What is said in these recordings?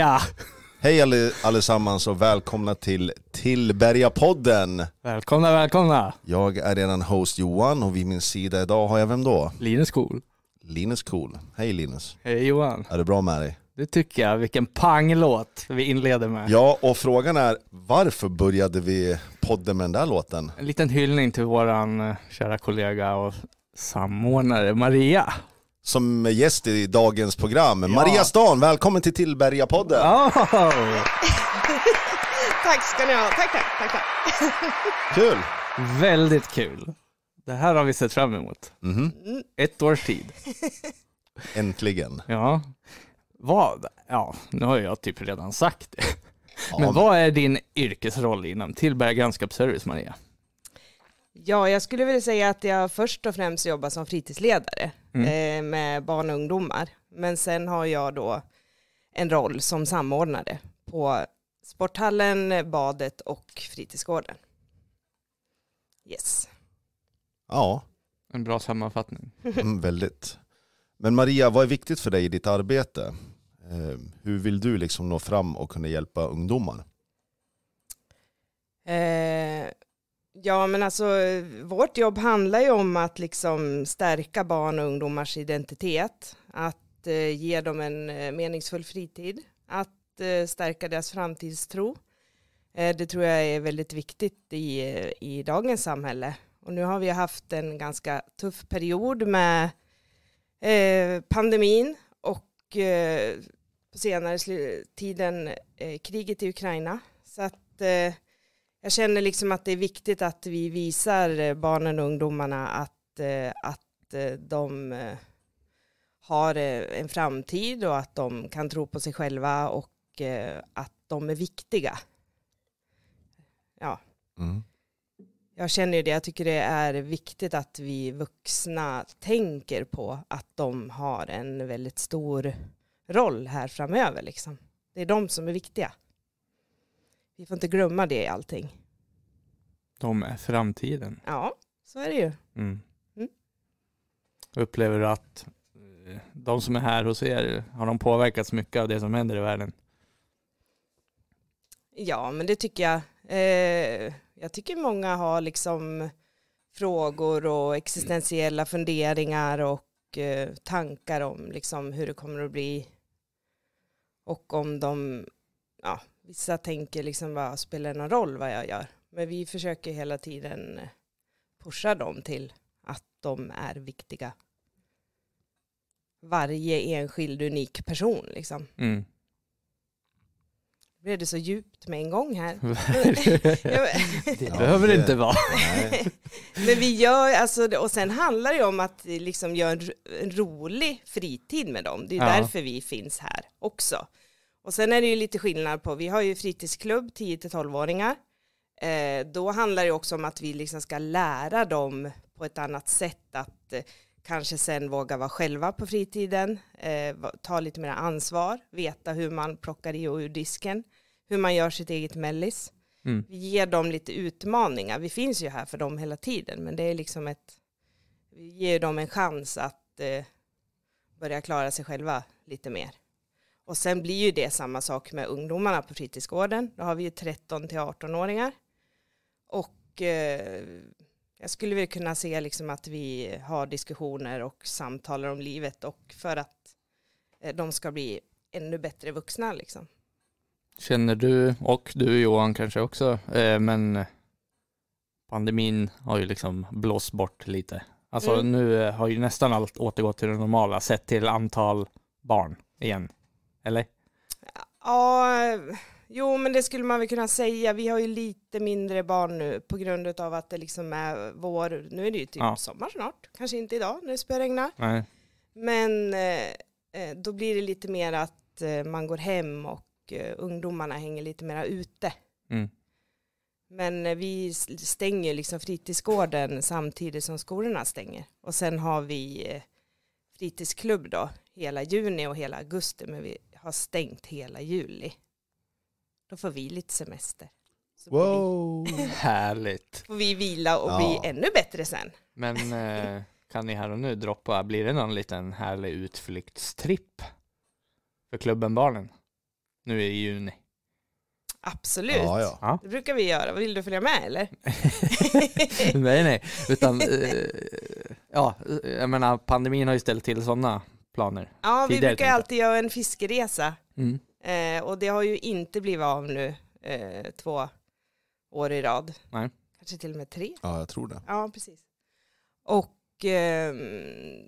Ja. Hej alle, allesammans och välkomna till Tillberga-podden. Välkomna, välkomna. Jag är redan host Johan och vid min sida idag har jag vem då? Linus Cool. Linus Cool. Hej Linus. Hej Johan. Är det bra med dig? Det tycker jag. Vilken panglåt vi inleder med. Ja, och frågan är varför började vi podden med den där låten? En liten hyllning till våran eh, kära kollega och samordnare Maria som är gäst i dagens program. Ja. Maria Stan, välkommen till Tillberga-podden. Oh. tack ska ni ha. Tack, tack, tack, tack. Kul. Väldigt kul. Det här har vi sett fram emot. Mm -hmm. Ett års tid. Äntligen. Ja. Vad, ja, nu har jag typ redan sagt det. Ja, men, men vad är din yrkesroll inom Tillberga Grannskapsservice, Maria? Ja, jag skulle vilja säga att jag först och främst jobbar som fritidsledare mm. eh, med barn och ungdomar. Men sen har jag då en roll som samordnare på sporthallen, badet och fritidsgården. Yes. Ja. En bra sammanfattning. Mm, väldigt. Men Maria, vad är viktigt för dig i ditt arbete? Eh, hur vill du liksom nå fram och kunna hjälpa ungdomar? Eh, Ja, men alltså vårt jobb handlar ju om att liksom stärka barn och ungdomars identitet, att eh, ge dem en eh, meningsfull fritid, att eh, stärka deras framtidstro. Eh, det tror jag är väldigt viktigt i, eh, i dagens samhälle. Och nu har vi haft en ganska tuff period med eh, pandemin och på senare tiden kriget i Ukraina. Så att jag känner liksom att det är viktigt att vi visar eh, barnen och ungdomarna att, eh, att eh, de har en framtid och att de kan tro på sig själva och att de är viktiga. Ja. Mm. Jag känner ju det, jag tycker det är viktigt att vi vuxna tänker på att de har en väldigt stor roll här framöver. Liksom. Det är de som är viktiga. Vi får inte glömma det i allting. De är framtiden. Ja, så är det ju. Mm. Mm. Upplever du att eh, de som är här hos er, har de påverkats mycket av det som händer i världen? Ja, men det tycker jag. Eh, jag tycker många har liksom frågor och existentiella funderingar och eh, tankar om liksom hur det kommer att bli och om de, ja, Vissa tänker liksom, vad spelar det någon roll vad jag gör? Men vi försöker hela tiden eh, pusha dem till att de är viktiga. Varje enskild unik person liksom. Mm. Blev det så djupt med en gång här? det behöver det inte vara. Men vi gör, alltså, och sen handlar det om att eh, liksom göra en rolig fritid med dem. Det är ja. därför vi finns här också. Och sen är det ju lite skillnad på, vi har ju fritidsklubb 10-12-åringar. Eh, då handlar det också om att vi liksom ska lära dem på ett annat sätt att eh, kanske sen våga vara själva på fritiden, eh, ta lite mer ansvar, veta hur man plockar i och ur disken, hur man gör sitt eget mellis. Mm. Vi ger dem lite utmaningar. Vi finns ju här för dem hela tiden, men det är liksom ett... Vi ger dem en chans att eh, börja klara sig själva lite mer. Och sen blir ju det samma sak med ungdomarna på fritidsgården. Då har vi ju 13 18-åringar. Och eh, jag skulle väl kunna se liksom att vi har diskussioner och samtalar om livet och för att eh, de ska bli ännu bättre vuxna liksom. Känner du, och du Johan kanske också, eh, men pandemin har ju liksom blåst bort lite. Alltså mm. nu eh, har ju nästan allt återgått till det normala sett till antal barn igen. Eller? Ja, jo men det skulle man väl kunna säga. Vi har ju lite mindre barn nu på grund av att det liksom är vår. Nu är det ju typ ja. sommar snart. Kanske inte idag när det spöregnar. regna. Nej. Men eh, eh, då blir det lite mer att eh, man går hem och eh, ungdomarna hänger lite mer ute. Mm. Men eh, vi stänger liksom fritidsgården samtidigt som skolorna stänger. Och sen har vi eh, fritidsklubb då hela juni och hela augusti. Men vi har stängt hela juli. Då får vi lite semester. Så wow, får vi, får vi vila och bli ännu bättre sen. Men eh, kan ni här och nu droppa, blir det någon liten härlig utflyktstripp för klubben Barnen nu i juni? Absolut, ja, ja. det brukar vi göra. Vill du följa med eller? nej, nej, utan eh, ja, jag menar pandemin har ju ställt till sådana planer? Ja, vi brukar alltid göra en fiskeresa. Mm. Eh, och det har ju inte blivit av nu eh, två år i rad. Nej. Kanske till och med tre. Ja, jag tror det. Ja, precis. Och eh,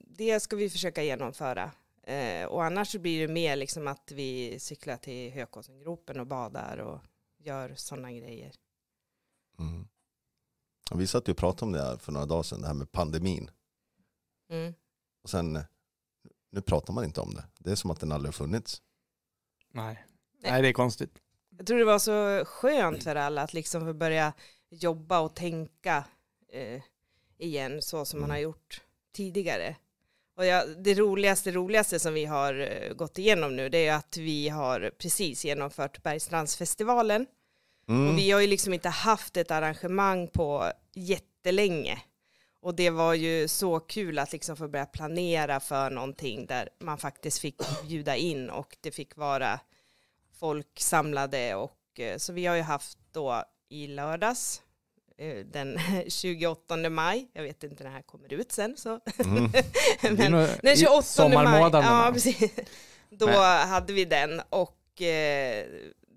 det ska vi försöka genomföra. Eh, och annars så blir det mer liksom att vi cyklar till Hökåsengropen och badar och gör sådana grejer. Mm. Vi satt ju och pratade om det här för några dagar sedan, det här med pandemin. Mm. Och sen eh, nu pratar man inte om det. Det är som att den aldrig har funnits. Nej. Nej, det är konstigt. Jag tror det var så skönt för alla att liksom få börja jobba och tänka eh, igen så som mm. man har gjort tidigare. Och ja, det roligaste, roligaste som vi har eh, gått igenom nu det är att vi har precis genomfört Bergstrandsfestivalen. Mm. Och vi har ju liksom inte haft ett arrangemang på jättelänge. Och det var ju så kul att liksom få börja planera för någonting där man faktiskt fick bjuda in och det fick vara folk samlade. Och, eh, så vi har ju haft då i lördags eh, den 28 maj, jag vet inte när det här kommer ut sen, så. Mm. Men, den 28 maj, ja, precis. då Nej. hade vi den och eh,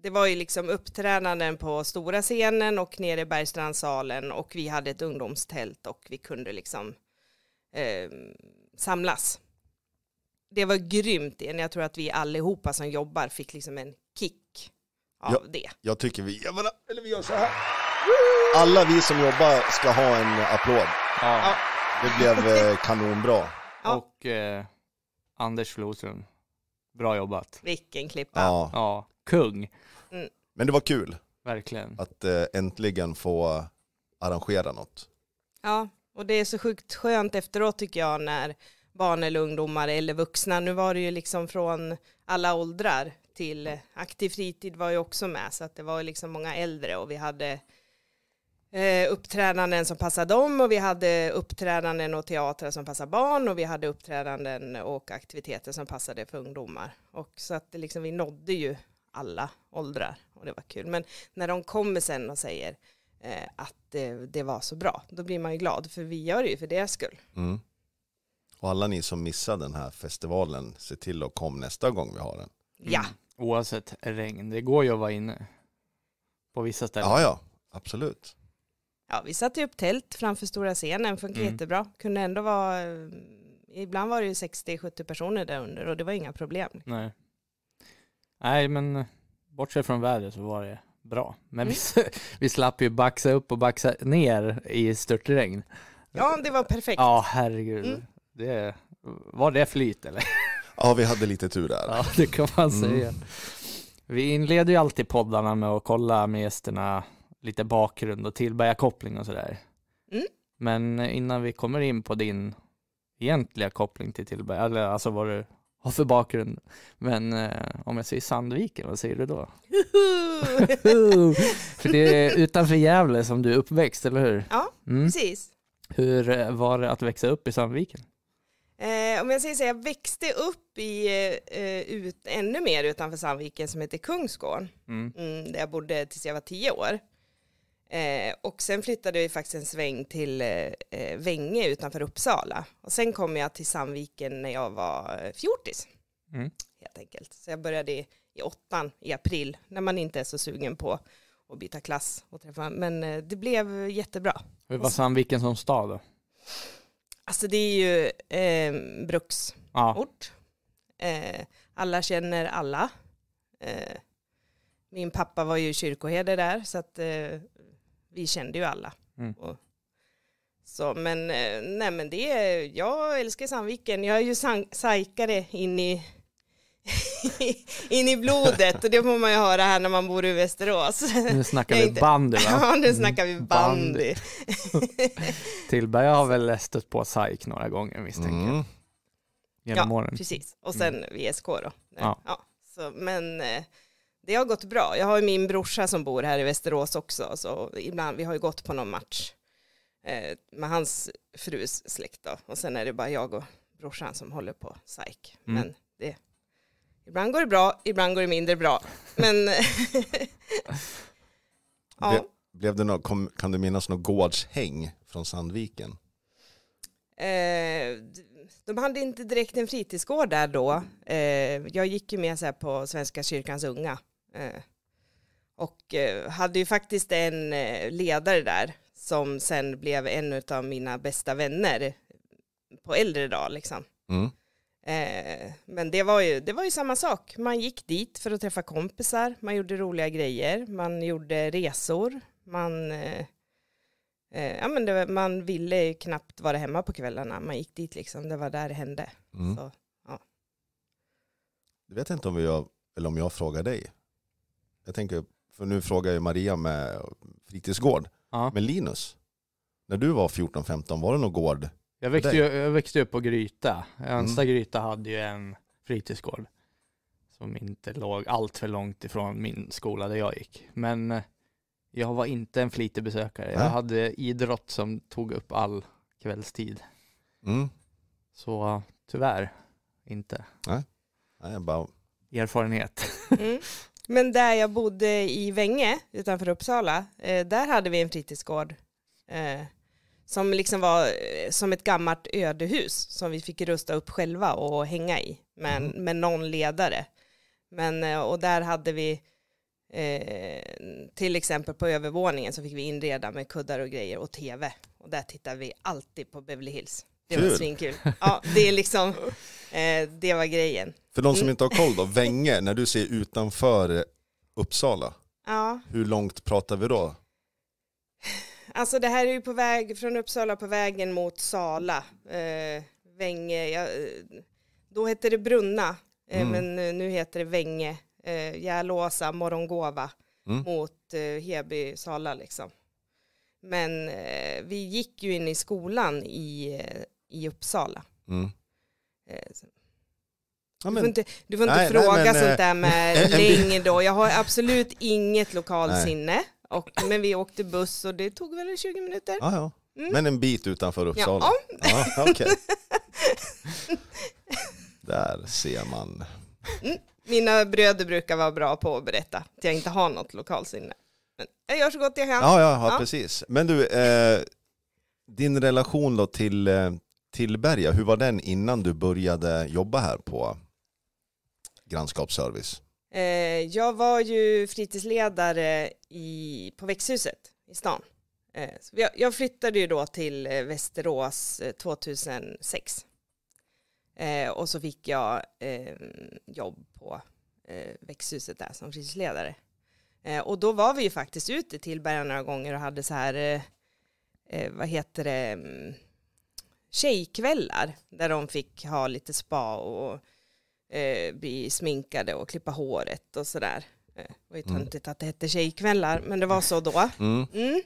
det var ju liksom uppträdanden på stora scenen och nere i Bergstrandssalen och vi hade ett ungdomstält och vi kunde liksom eh, samlas. Det var grymt igen. Jag tror att vi allihopa som jobbar fick liksom en kick av jag, det. Jag tycker vi, jag menar, eller vi gör så här. Alla vi som jobbar ska ha en applåd. ja. Det blev eh, kanonbra. Ja. Och eh, Anders Flodström, bra jobbat. Vilken klippa. Ja. ja. Kung. Men det var kul. Verkligen. Att eh, äntligen få arrangera något. Ja, och det är så sjukt skönt efteråt tycker jag när barn eller ungdomar eller vuxna, nu var det ju liksom från alla åldrar till aktiv fritid var ju också med så att det var ju liksom många äldre och vi hade eh, uppträdanden som passade dem och vi hade uppträdanden och teatrar som passade barn och vi hade uppträdanden och aktiviteter som passade för ungdomar. Och så att det liksom, vi nådde ju alla åldrar och det var kul. Men när de kommer sen och säger eh, att det, det, var så bra, då blir man ju glad för vi gör det ju för deras skull. Mm. Och alla ni som missar den här festivalen, se till att komma nästa gång vi har den. Mm. Ja. Oavsett regn, det går ju att vara inne på vissa ställen. Ja, ja, absolut. Ja, vi satte upp tält framför stora scenen, funkar mm. jättebra. Kunde ändå vara, eh, ibland var det ju 60-70 personer där under och det var inga problem. Nej. Nej, men eh, bortsett från vädret så var det bra. Men mm. vi, vi slapp ju baxa upp och baxa ner i störtregn. Ja, det var perfekt. Ja, herregud. Mm. Det, var det flyt eller? Ja, vi hade lite tur där. Ja, det kan man mm. säga. Mm. Vi inleder ju alltid poddarna med att kolla med gästerna lite bakgrund och Tillberga-koppling och sådär. Mm. Men eh, innan vi kommer in på din egentliga koppling till Tillberga, eller alltså vad du har för bakgrund. Men eh, om jag säger Sandviken, vad säger du då? för det är utanför Gävle som du är uppväxt, eller hur? Ja, mm. precis. Hur eh, var det att växa upp i Sandviken? Eh, om jag säger så, jag växte upp i, eh, ut, ännu mer utanför Sandviken som heter Kungsgården, mm. Mm, där jag bodde tills jag var tio år. Eh, och sen flyttade vi faktiskt en sväng till eh, eh, Vänge utanför Uppsala. Och sen kom jag till Sandviken när jag var eh, fjortis. Mm. Helt enkelt. Så jag började i, i, åttan i april när man inte är så sugen på att byta klass och träffa. Men eh, det blev jättebra. Hur var Sandviken som stad då? Alltså det är ju eh, bruksort. Ja. Eh, alla känner alla. Eh, min pappa var ju kyrkoherde där så att vi kände ju alla. Mm. Och, så, men, eh, nej, men det, jag älskar Sandviken. Jag är ju sajkare in i, in i blodet och det får man ju höra här när man bor i Västerås. Nu snackar vi bandy va? Ja, nu snackar vi mm, bandy. Tillberga har väl stött på SAIK några gånger misstänker jag. Mm. Genom ja, åren. precis. Och mm. sen mm. VSK då. Ja. ja. så, men eh, det har gått bra. Jag har ju min brorsa som bor här i Västerås också, så ibland, vi har ju gått på någon match eh, med hans frus släkt då. Och sen är det bara jag och brorsan som håller på SAIK. Mm. Men det, ibland går det bra, ibland går det mindre bra. Men ja. Ble, blev det något, kom, kan du minnas något gårdshäng från Sandviken? Eh, de hade inte direkt en fritidsgård där då. Eh, jag gick ju med på Svenska kyrkans unga. Eh, och eh, hade ju faktiskt en eh, ledare där som sen blev en av mina bästa vänner på äldre dag liksom. Mm. Men det var, ju, det var ju samma sak. Man gick dit för att träffa kompisar, man gjorde roliga grejer, man gjorde resor, man, ja, men det, man ville knappt vara hemma på kvällarna. Man gick dit liksom, det var där det hände. Mm. Så, ja. Jag vet inte om, jag, eller om jag frågar dig, jag tänker, för nu frågar jag Maria med fritidsgård. Ja. Men Linus, när du var 14-15, var det någon gård? Jag växte, ju, jag växte upp på Gryta. Önsta mm. Gryta hade ju en fritidsgård som inte låg allt för långt ifrån min skola där jag gick. Men eh, jag var inte en flitig besökare. Jag hade idrott som tog upp all kvällstid. Mm. Så tyvärr inte. Nej, Nej bara... Erfarenhet. Mm. Men där jag bodde i Vänge utanför Uppsala, eh, där hade vi en fritidsgård eh, som liksom var eh, som ett gammalt ödehus som vi fick rusta upp själva och hänga i med, mm. med någon ledare. Men, och där hade vi eh, till exempel på övervåningen så fick vi inreda med kuddar och grejer och tv. Och där tittade vi alltid på Beverly Hills. Det var svinkul. Ja, det är liksom, eh, det var grejen. För de som mm. inte har koll då, Vänge, när du säger utanför Uppsala, ja. hur långt pratar vi då? Alltså det här är ju på väg från Uppsala på vägen mot Sala. Eh, Vänge, ja, eh, då hette det Brunna, eh, mm. men eh, nu heter det Vänge, eh, Järlåsa, Morgongåva mm. mot eh, Heby, Sala liksom. Men eh, vi gick ju in i skolan i eh, i Uppsala. Mm. Eh, du får inte, du får nej, fråga nej, men, sånt där eh, med längd och jag har absolut inget lokalsinne. Och, men vi åkte buss och det tog väl 20 minuter. Ah, ja. mm. Men en bit utanför Uppsala? Ja. Ah, okay. Där ser man. Mm. Mina bröder brukar vara bra på att berätta att jag inte har något lokalsinne. Men jag gör så gott jag kan. Ja, ja, ja, precis. Men du, eh, din relation då till, eh, Tillberga, hur var den innan du började jobba här på grannskapsservice? Eh, jag var ju fritidsledare i, på växthuset i stan. Eh, jag flyttade ju då till eh, Västerås 2006. Och så fick jag jobb på växthuset där som fritidsledare. Och då var vi ju faktiskt ute till Tillberga några gånger och hade så här, vad heter det, mm, tjejkvällar där de fick ha lite spa och eh, bli sminkade och klippa håret och sådär. Eh, det var ju mm. töntigt mm. att det hette tjejkvällar, men det var så då. Mm. Mm.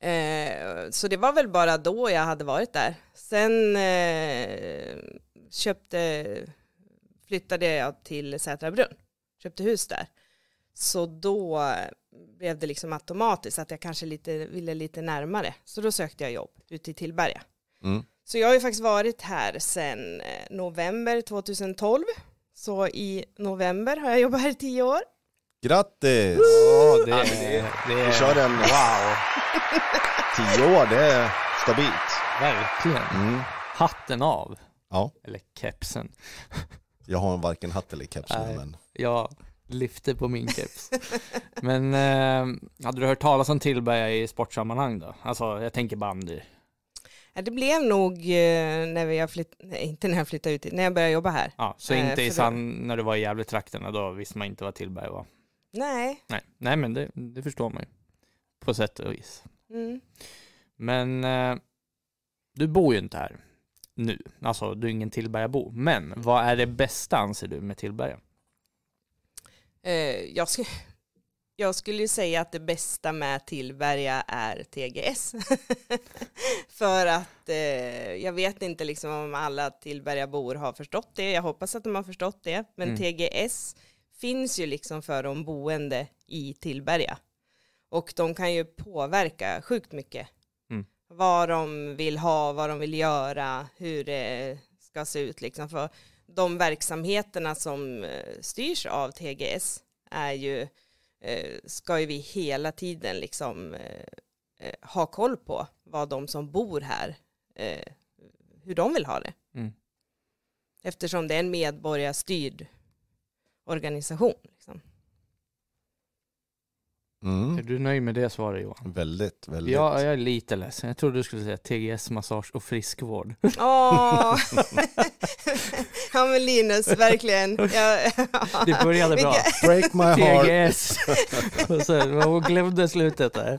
Eh, så det var väl bara då jag hade varit där. Sen eh, köpte, flyttade jag till Sätra Brunn, köpte hus där. Så då blev det liksom automatiskt att jag kanske lite, ville lite närmare. Så då sökte jag jobb ute i Tillberga. Mm. Så jag har ju faktiskt varit här sedan eh, november 2012. Så i november har jag jobbat här i tio år. Grattis! Oh, det, det, det. Vi kör en wow. Tio år, det är stabilt. Verkligen. Mm. Hatten av. Ja. Eller kepsen. Jag har varken hatt eller keps nu, men... Ja, lyfte på min keps. Men eh, hade du hört talas om Tillberga i sportsammanhang då? Alltså jag tänker bandy. Ja, det blev nog eh, när jag flyttade, inte när jag flyttade ut, när jag började jobba här. Ja, så eh, inte i San, när du var i Gävletrakterna, då visste man inte vad Tillberga var? Nej. Nej, Nej men det, det förstår man ju. På sätt och vis. Mm. Men eh, du bor ju inte här nu, alltså du är ingen Tillbergabo. Men vad är det bästa anser du med Tillberga? Eh, jag, sk jag skulle säga att det bästa med Tillberga är TGS. För att eh, jag vet inte liksom om alla Tillbergabor har förstått det. Jag hoppas att de har förstått det. Men mm. TGS finns ju liksom för de boende i Tillberga. Och de kan ju påverka sjukt mycket. Mm. Vad de vill ha, vad de vill göra, hur det ska se ut. Liksom. För de verksamheterna som eh, styrs av TGS är ju, eh, ska ju vi hela tiden liksom eh, ha koll på vad de som bor här, hur de vill ha det. Mm. Eftersom det är en medborgarstyrd organisation. Liksom. Mm. Är du nöjd med det svaret Johan? Väldigt, väldigt. Ja, jag är lite ledsen. Jag trodde du skulle säga TGS, massage och friskvård. Åh! ja men Linus, verkligen. det började bra. Break my heart. TGS. och sen, man glömde slutet där.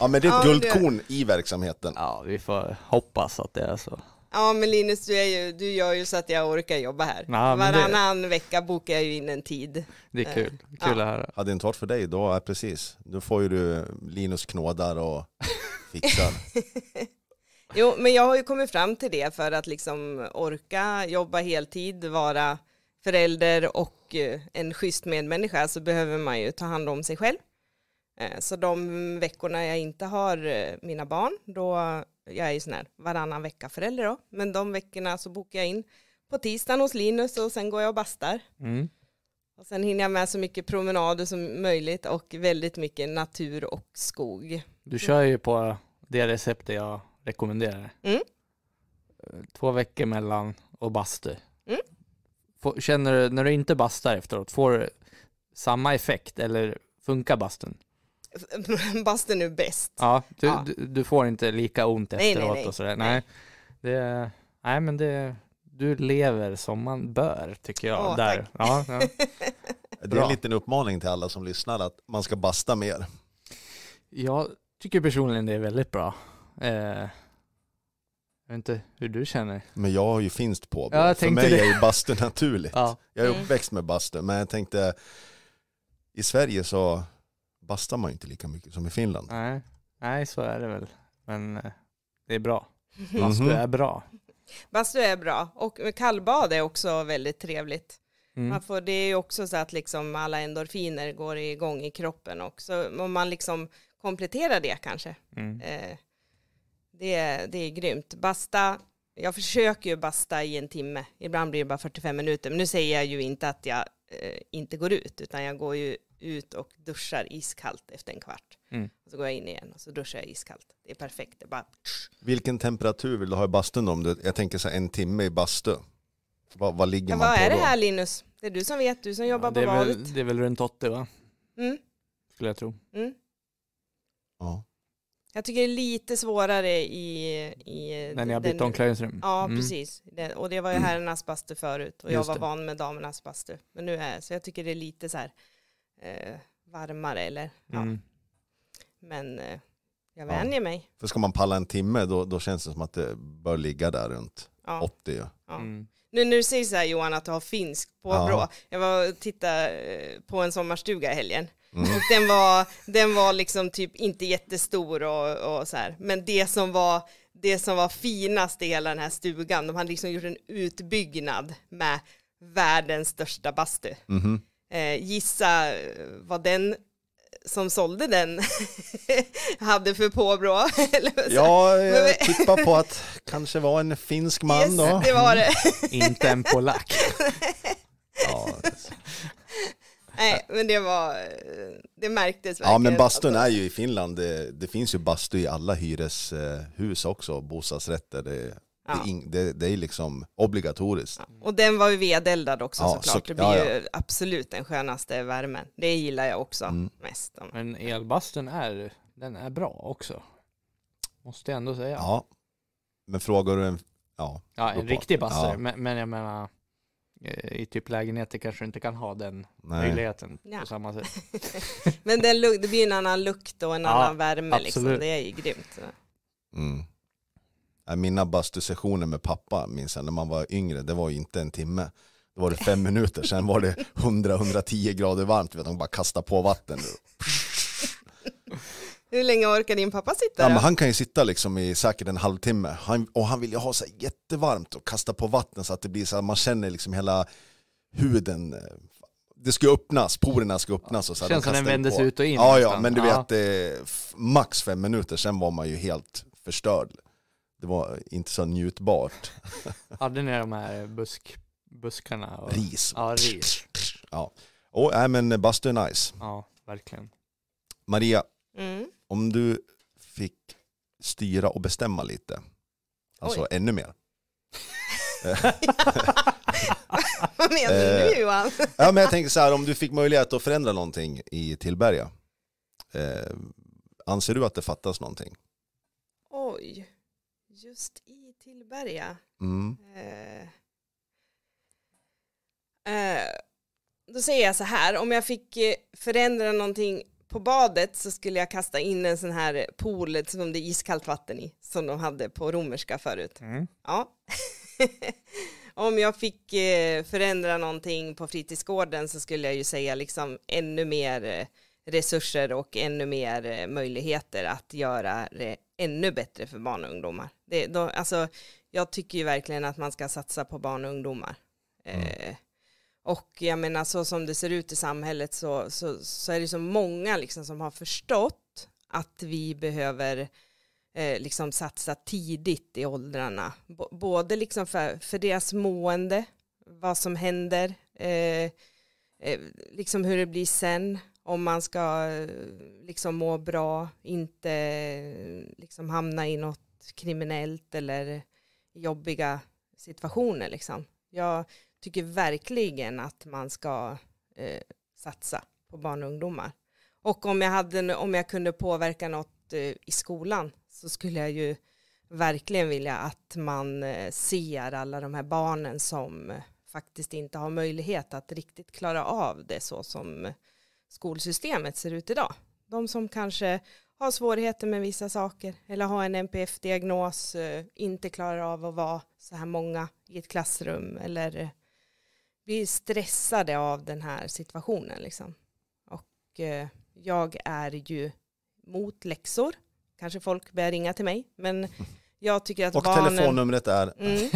Ja men det är ett ja, guldkorn du... i verksamheten. Ja, vi får hoppas att det är så. Ja men Linus, du, är ju, du gör ju så att jag orkar jobba här. Ja, Varannan det... vecka bokar jag ju in en tid. Det är kul, eh, kul ja. att höra. Hade det inte varit för dig då, ja, precis. Då får ju du Linus knådar och fixar. jo men jag har ju kommit fram till det för att liksom orka jobba heltid, vara förälder och eh, en schysst medmänniska så behöver man ju ta hand om sig själv. Eh, så de veckorna jag inte har mina barn, då jag är ju sån här varannan vecka förälder då, men de veckorna så bokar jag in på tisdagen hos Linus och sen går jag och bastar. Mm. Och sen hinner jag med så mycket promenader som möjligt och väldigt mycket natur och skog. Du kör ju på det receptet jag rekommenderar. Mm. Två veckor mellan och bastu. Mm. känner du, när du inte bastar efteråt, får du samma effekt eller funkar bastun? bastun är bäst. Ja, du, ja. Du, du, får inte lika ont efteråt nej, nej. och sådär. Nej, det, nej men det, du lever som man bör tycker jag. Åh, där. Ja, ja. Det är en liten uppmaning till alla som lyssnar att man ska basta mer. Jag tycker personligen det är väldigt bra. Eh, jag vet inte hur du känner. Men jag har ju finst på. Ja, För mig det. är ju bastu naturligt. Ja. Jag är mm. uppväxt med bastu, men jag tänkte i Sverige så bastar man ju inte lika mycket som i Finland. Nej, Nej så är det väl. Men eh, det är bra. Mhm. Bastu mm -hmm. är bra. Bastu är bra. Och kallbad är också väldigt trevligt. Mm. Man får, det är ju också så att liksom alla endorfiner går igång i kroppen också. Om man liksom kompletterar det kanske. Mm. Eh, det, det är grymt. Basta, jag försöker ju basta i en timme. Ibland blir det bara 45 minuter. Men nu säger jag ju inte att jag eh, inte går ut, utan jag går ju ut och duschar iskallt efter en kvart. Mm. Och så går jag in igen och så duschar jag iskallt. Det är perfekt. Det är bara... Vilken temperatur vill du ha i bastun om du, jag tänker så här en timme i bastu? Vad, vad ligger ja, man vad på Vad är det här Linus? Det är du som vet, du som jobbar ja, på badet. Det är väl runt 80 va? Mm. Skulle jag tro. Mm. Ja. Jag tycker det är lite svårare i... i När ni har bytt omklädningsrum? Ja, mm. precis. Det, och det var ju mm. herrarnas bastu förut och Just jag var det. van med damernas bastu. Men nu är så jag tycker det är lite så här eh, varmare eller mm. ja. Men eh, jag vänjer ja. mig. För ska man palla en timme då, då känns det som att det bör ligga där runt ja. 80. Ja. Mm. Nu när du säger så här Johan att du har finsk påbrå. Ja. Jag var och tittade eh, på en sommarstuga i helgen. Mm. Och den var, den var liksom typ inte jättestor och, och så här. Men det som var det som var finast i hela den här stugan, de hade liksom gjort en utbyggnad med världens största bastu. Mm -hmm. Eh, gissa eh, vad den eh, som sålde den hade för påbrå. ja, jag tippar på att kanske var en finsk man yes, då. det var det. Mm. Inte en polack. ja. Nej, men det var, det märktes verkligen. Ja, men bastun är ju i Finland, det, det finns ju bastu i alla hyreshus också, bostadsrätter. Det, Ja. Det, är in, det, det, är liksom obligatoriskt. Ja. Och den var ju vedeldad också ja, såklart. Så, det blir ju absolut den skönaste värmen. Det gillar jag också mm. mest. Men elbasten är, den är bra också. Måste jag ändå säga. Ja. Men frågar du en... Ja, ja en riktig bastu. Men, men jag menar eh, i typ lägenheter kanske du inte kan ha den Nej. möjligheten ja. på samma sätt. Men det, det blir en annan lukt och en ja, annan värme. Liksom. Det är ju grymt. Mm. Äh, mina bastusessioner med pappa minns jag när man var yngre, det var ju inte en timme. Då var det fem minuter, sen var det 100-110 grader varmt, de bara kastade på vatten. Hur länge orkar din pappa sitta? Ja, men han kan ju sitta liksom i säkert en halvtimme. Han, och han vill ju ha så jättevarmt och kasta på vatten så att det blir så att man känner liksom hela huden. Eh, det ska öppnas, porerna ska öppnas. Och så Känns som den vändes ut och in. Ja, ja men du vet, ja. Eh, max fem minuter, sen var man ju helt förstörd det var inte så njutbart. Hade ni de här busk, buskarna? Och, ris. Ja, ris. Ja. Och, nej, men bastu är nice. Ja, verkligen. Maria, mm. om du fick styra och bestämma lite, alltså Oj. ännu mer. Vad menar du eh, Johan? ja, men jag tänker så här, om du fick möjlighet att förändra någonting i Tillberga, eh, anser du att det fattas någonting? Oj. Just i Tillberga. Mm. Eh, eh, då säger jag så här, om jag fick eh, förändra någonting på badet så skulle jag kasta in en sån här pool som det är iskallt vatten i, som de hade på romerska förut. Mm. Ja. om jag fick eh, förändra någonting på fritidsgården så skulle jag ju säga liksom ännu mer eh, resurser och ännu mer möjligheter att göra ännu bättre för barn och ungdomar. Det, de, alltså, jag tycker ju verkligen att man ska satsa på barn och ungdomar. Mm. Eh, och jag menar så som det ser ut i samhället så, så, så är det så många liksom som har förstått att vi behöver eh, liksom satsa tidigt i åldrarna. B både liksom för, för deras mående, vad som händer, eh, eh liksom hur det blir sen om man ska eh, liksom må bra, inte eh, liksom hamna i något kriminellt eller jobbiga situationer. Liksom. Jag tycker verkligen att man ska eh, satsa på barn och ungdomar. Och om jag, hade, om jag kunde påverka något eh, i skolan så skulle jag ju verkligen vilja att man eh, ser alla de här barnen som eh, faktiskt inte har möjlighet att riktigt klara av det så som skolsystemet ser ut idag. De som kanske har svårigheter med vissa saker eller har en NPF-diagnos, eh, inte klarar av att vara så här många i ett klassrum eller eh, blir stressade av den här situationen. Liksom. Och eh, jag är ju mot läxor. Kanske folk börjar ringa till mig, men jag tycker att Och barnen... telefonnumret är? Mm,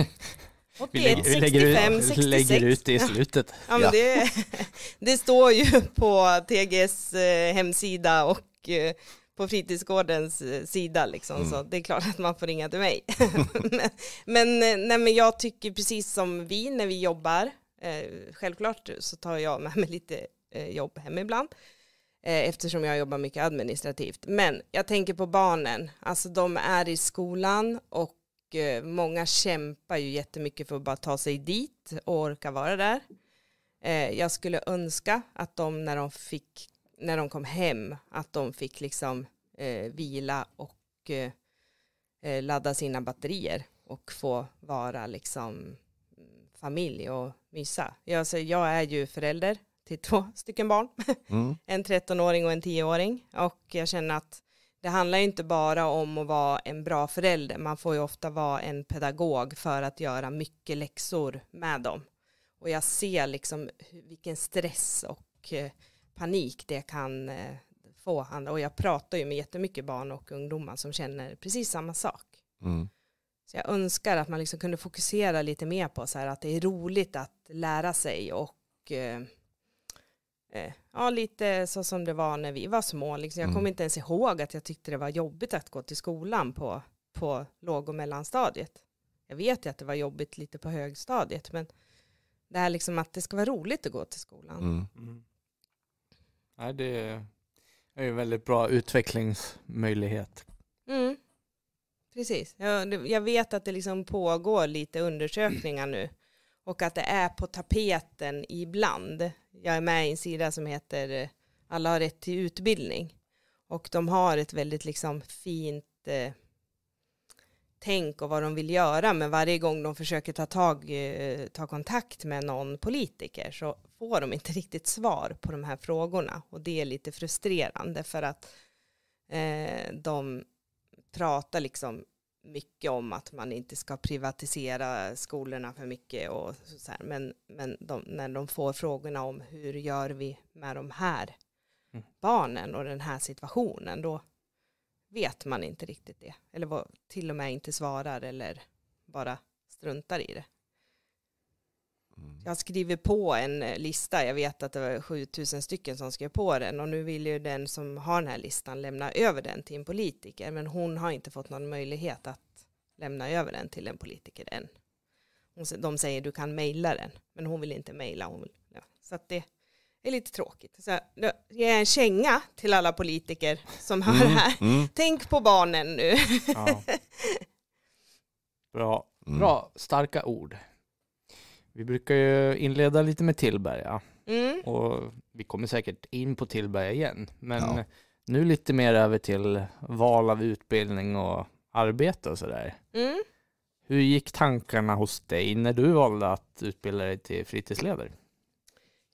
81, 65, 66. lägger ut det i slutet. Ja, men det, det står ju på TGs eh, hemsida och eh, på fritidsgårdens eh, sida liksom, mm. så det är klart att man får ringa till mig. men, nej, men jag tycker precis som vi när vi jobbar, eh, självklart så tar jag med mig lite eh, jobb hem ibland, eh, eftersom jag jobbar mycket administrativt. Men jag tänker på barnen, alltså de är i skolan och Eh, många kämpar ju jättemycket för att bara ta sig dit och orka vara där. Eh, jag skulle önska att de när de fick, när de kom hem, att de fick liksom eh, vila och eh, ladda sina batterier och få vara liksom mm, familj och mysa. Jag, alltså, jag är ju förälder till två stycken barn, mm. en 13-åring och en 10-åring och jag känner att det handlar ju inte bara om att vara en bra förälder, man får ju ofta vara en pedagog för att göra mycket läxor med dem. Och jag ser liksom vilken stress och eh, panik det kan eh, få Och jag pratar ju med jättemycket barn och ungdomar som känner precis samma sak. Mm. Så jag önskar att man liksom kunde fokusera lite mer på så här att det är roligt att lära sig och eh, eh, ja, lite så som det var när vi var små. Liksom. Jag mm. kommer inte ens ihåg att jag tyckte det var jobbigt att gå till skolan på, på låg och mellanstadiet. Jag vet ju att det var jobbigt lite på högstadiet, men det här liksom att det ska vara roligt att gå till skolan. Mm. Mm. Nej, det är en väldigt bra utvecklingsmöjlighet. Mm. Precis, jag, jag vet att det liksom pågår lite undersökningar nu och att det är på tapeten ibland. Jag är med i en sida som heter eh, Alla har rätt till utbildning och de har ett väldigt liksom fint eh, tänk och vad de vill göra men varje gång de försöker ta, tag, eh, ta kontakt med någon politiker så får de inte riktigt svar på de här frågorna och det är lite frustrerande för att eh, de pratar liksom mycket om att man inte ska privatisera skolorna för mycket och så här. Men, men de, när de får frågorna om hur gör vi med de här mm. barnen och den här situationen, då vet man inte riktigt det. Eller vad, till och med inte svarar eller bara struntar i det. Mm. Jag skriver på en eh, lista, jag vet att det var 7000 stycken som skrev på den och nu vill ju den som har den här listan lämna över den till en politiker men hon har inte fått någon möjlighet att lämna över den till en politiker än. De säger du kan mejla den men hon vill inte mejla. Ja, så det är lite tråkigt. Så jag ger en känga till alla politiker som hör mm, här. Mm. Tänk på barnen nu. Ja. Bra. Mm. Bra, starka ord. Vi brukar ju inleda lite med Tillberga mm. och vi kommer säkert in på Tillberga igen. Men ja. nu lite mer över till val av utbildning och arbete och sådär. Mm. Hur gick tankarna hos dig när du valde att utbilda dig till fritidsledare?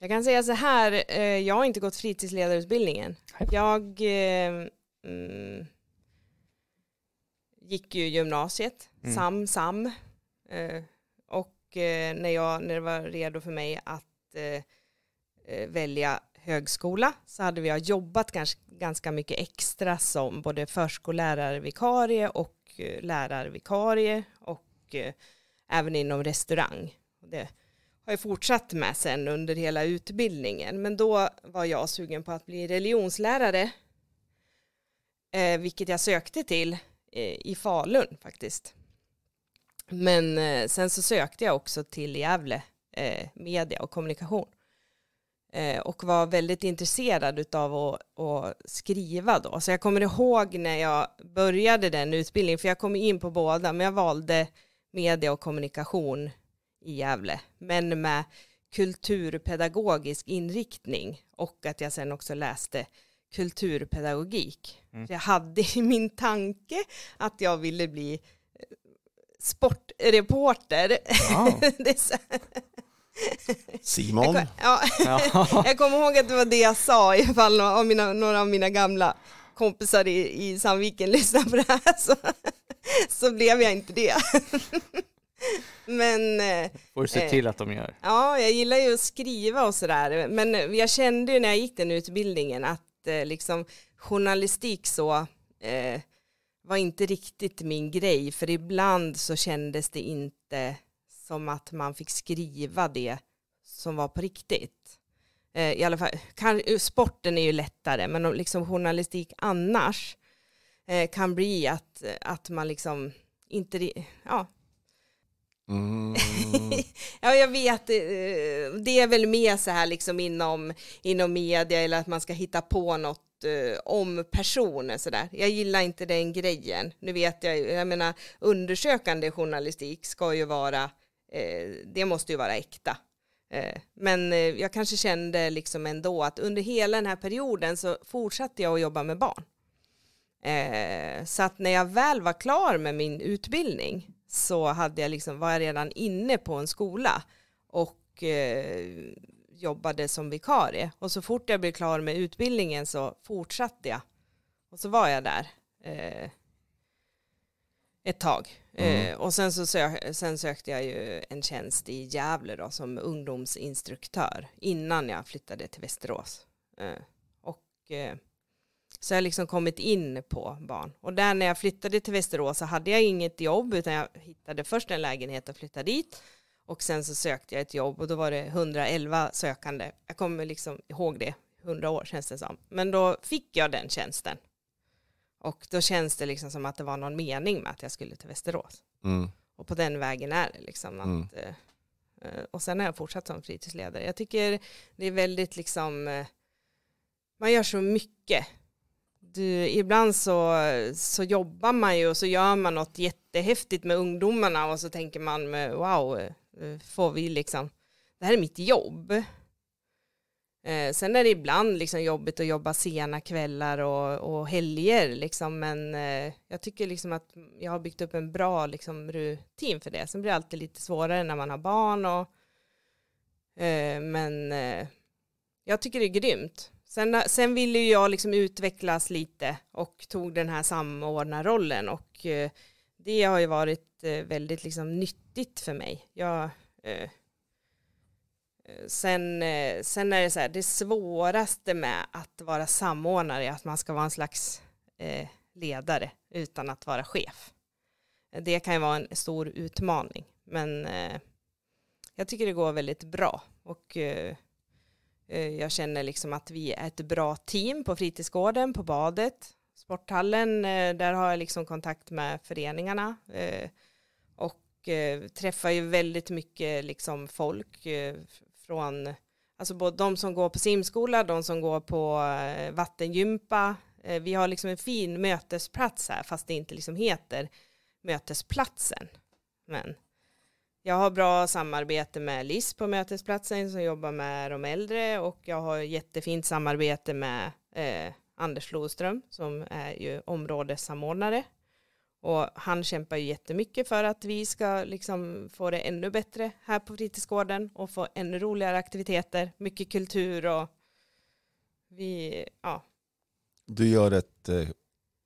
Jag kan säga så här, eh, jag har inte gått fritidsledarutbildningen. Jag eh, mm, gick ju gymnasiet, mm. SAM, SAM. Eh, Eh, när, jag, när det var redo för mig att eh, eh, välja högskola så hade jag jobbat ganska, ganska mycket extra som både förskollärarvikarie och lärarvikarie och även inom restaurang. Det har jag fortsatt med sen under hela utbildningen. Men då var jag sugen på att bli religionslärare, vilket jag sökte till i Falun faktiskt. Men eh, sen så sökte jag också till Gävle eh, media och kommunikation eh, och var väldigt intresserad av att, att, skriva då. Så jag kommer ihåg när jag började den utbildningen, för jag kom in på båda, men jag valde media och kommunikation i Gävle, men med kulturpedagogisk inriktning och att jag sen också läste kulturpedagogik. Mm. jag hade i min tanke att jag ville bli sportreporter. Wow. Simon. Jag, ja, jag kommer ihåg att det var det jag sa ifall av mina, några av mina gamla kompisar i, i Sandviken lyssnade på det här så, så blev jag inte det. Men... Eh, Får du se till eh, att de gör. Ja, jag gillar ju att skriva och sådär. Men jag kände ju när jag gick den utbildningen att eh, liksom journalistik så eh, var inte riktigt min grej för ibland så kändes det inte som att man fick skriva det som var på riktigt. Eh, I alla fall, kan, sporten är ju lättare men liksom journalistik annars eh, kan bli att, att man liksom inte, ja. Mm. ja, jag vet, eh, det är väl mer så här liksom inom, inom media eller att man ska hitta på något Eh, om personer sådär. Jag gillar inte den grejen. Nu vet jag jag menar undersökande journalistik ska ju vara, eh, det måste ju vara äkta. Eh, men eh, jag kanske kände liksom ändå att under hela den här perioden så fortsatte jag att jobba med barn. Eh, så att när jag väl var klar med min utbildning så hade jag liksom, var jag redan inne på en skola och jobbade som vikarie och så fort jag blev klar med utbildningen så fortsatte jag. Och så var jag där eh, ett tag. Mm. Eh, och sen, så sö sen sökte jag ju en tjänst i Gävle då, som ungdomsinstruktör innan jag flyttade till Västerås. Eh, och, eh, så jag liksom kommit in på barn. Och där när jag flyttade till Västerås så hade jag inget jobb utan jag hittade först en lägenhet och flyttade dit. Och sen så sökte jag ett jobb och då var det 111 sökande. Jag kommer liksom ihåg det, 100 år känns det som. Men då fick jag den tjänsten. Och då känns det liksom som att det var någon mening med att jag skulle till Västerås. Mm. Och på den vägen är det liksom. Att, mm. Eh, eh, och sen har jag fortsatt som fritidsledare. Jag tycker det är väldigt liksom, eh, man gör så mycket. Du, ibland så, så jobbar man ju och så gör man något jättehäftigt med ungdomarna och så tänker man wow, Eh, får vi liksom, det här är mitt jobb. Eh, sen är det ibland liksom jobbigt att jobba sena kvällar och, och helger, liksom, men eh, jag tycker liksom att jag har byggt upp en bra liksom, rutin för det. Sen blir det alltid lite svårare när man har barn, och, eh, men eh, jag tycker det är grymt. Sen, sen ville jag liksom utvecklas lite och tog den här samordnarrollen och eh, det har ju varit eh, väldigt liksom nyttigt för mig. Jag, eh, eh, sen, eh, sen är det så här, det svåraste med att vara samordnare är att man ska vara en slags eh, ledare utan att vara chef. Det kan ju vara en stor utmaning, men eh, jag tycker det går väldigt bra. Och, jag känner liksom att vi är ett bra team på fritidsgården, på badet sporthallen. Eh, där har jag liksom kontakt med föreningarna eh, och eh, träffar ju väldigt mycket liksom folk från Alltså både de som går på simskola, de som går på vattengympa. Vi har liksom en fin mötesplats här, fast det inte liksom heter mötesplatsen. Men jag har bra samarbete med LIS på mötesplatsen som jobbar med de äldre och jag har jättefint samarbete med eh, Anders Lodström som är ju områdessamordnare. Och han kämpar ju jättemycket för att vi ska liksom få det ännu bättre här på fritidsgården och få ännu roligare aktiviteter, mycket kultur och vi, ja. Du gör ett eh,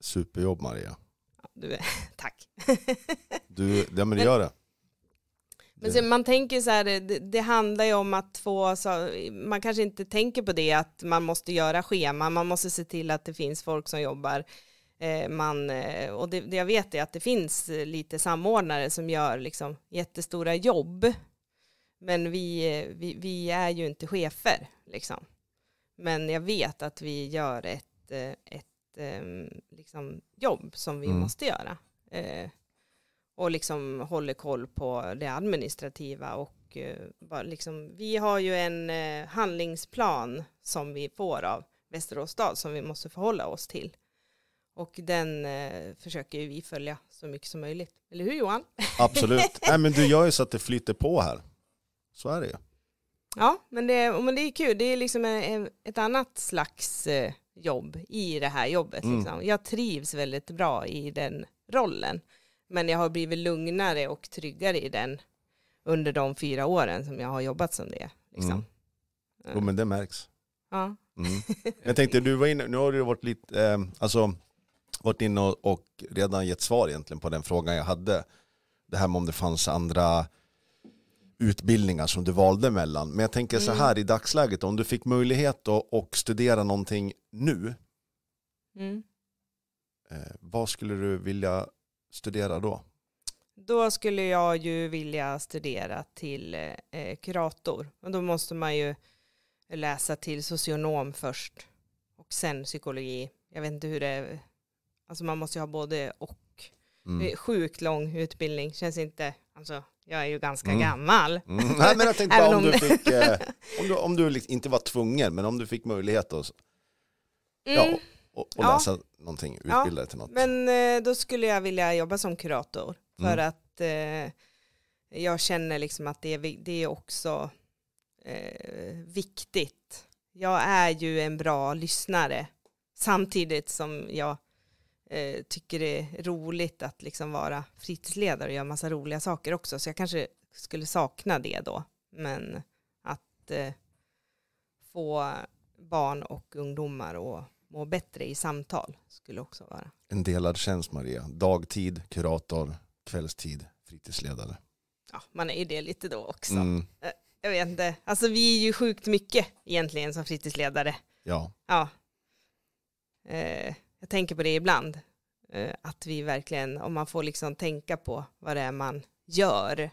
superjobb Maria. Ja, du, tack. du, ja men du gör det. Men så, man tänker så här, det, det, handlar ju om att få, så, man kanske inte tänker på det att man måste göra schema, man måste se till att det finns folk som jobbar. Eh, man, eh, och det, det jag vet är att det finns eh, lite samordnare som gör liksom jättestora jobb. Men vi, eh, vi, vi är ju inte chefer liksom. Men jag vet att vi gör ett, ett, ett ehm, liksom, jobb som vi mm. måste göra. Eh, och liksom håller koll på det administrativa och eh, liksom, vi har ju en eh, handlingsplan som vi får av Västerås stad som vi måste förhålla oss till. Och den eh, försöker ju vi följa så mycket som möjligt. Eller hur Johan? Absolut. Nej men du gör ju så att det flyter på här. Så är det ju. Ja, men det, men det är kul. Det är liksom ett annat slags jobb i det här jobbet. Mm. Liksom. Jag trivs väldigt bra i den rollen. Men jag har blivit lugnare och tryggare i den under de fyra åren som jag har jobbat som det. Liksom. Mm. Jo men det märks. Ja. Mm. Jag tänkte, du var inne, nu har du varit lite, eh, alltså varit inne och, och, redan gett svar egentligen på den frågan jag hade. Det här med om det fanns andra utbildningar som du valde mellan. Men jag tänker så mm. här mm. i dagsläget, om du fick möjlighet att studera någonting nu, mm. eh, vad skulle du vilja studera då? Då skulle jag ju vilja studera till eh, kurator. Och då måste man ju läsa till socionom först och sen psykologi. Jag vet inte hur det är. Alltså man måste ju ha både och. Mm. Sjukt lång utbildning. Känns inte, alltså jag är ju ganska mm. gammal. Mm. Nej men jag tänkte bara om du fick, eh, om du, om du liksom inte var tvungen, men om du fick möjlighet att ja, mm och, och ja. läsa någonting, utbilda dig till något. Men eh, då skulle jag vilja jobba som kurator för mm. att eh, jag känner liksom att det är, det är också eh, viktigt. Jag är ju en bra lyssnare samtidigt som jag eh, tycker det är roligt att liksom vara fritidsledare och göra massa roliga saker också. Så jag kanske skulle sakna det då. Men att eh, få barn och ungdomar och må bättre i samtal skulle också vara. En delad tjänst Maria, dagtid, kurator, kvällstid, fritidsledare. Ja, man är ju det lite då också. Mm. Eh, jag vet inte, alltså vi är ju sjukt mycket egentligen som fritidsledare. Ja. ja. Eh, jag tänker på det ibland, eh, att vi verkligen, om man får liksom tänka på vad det är man gör,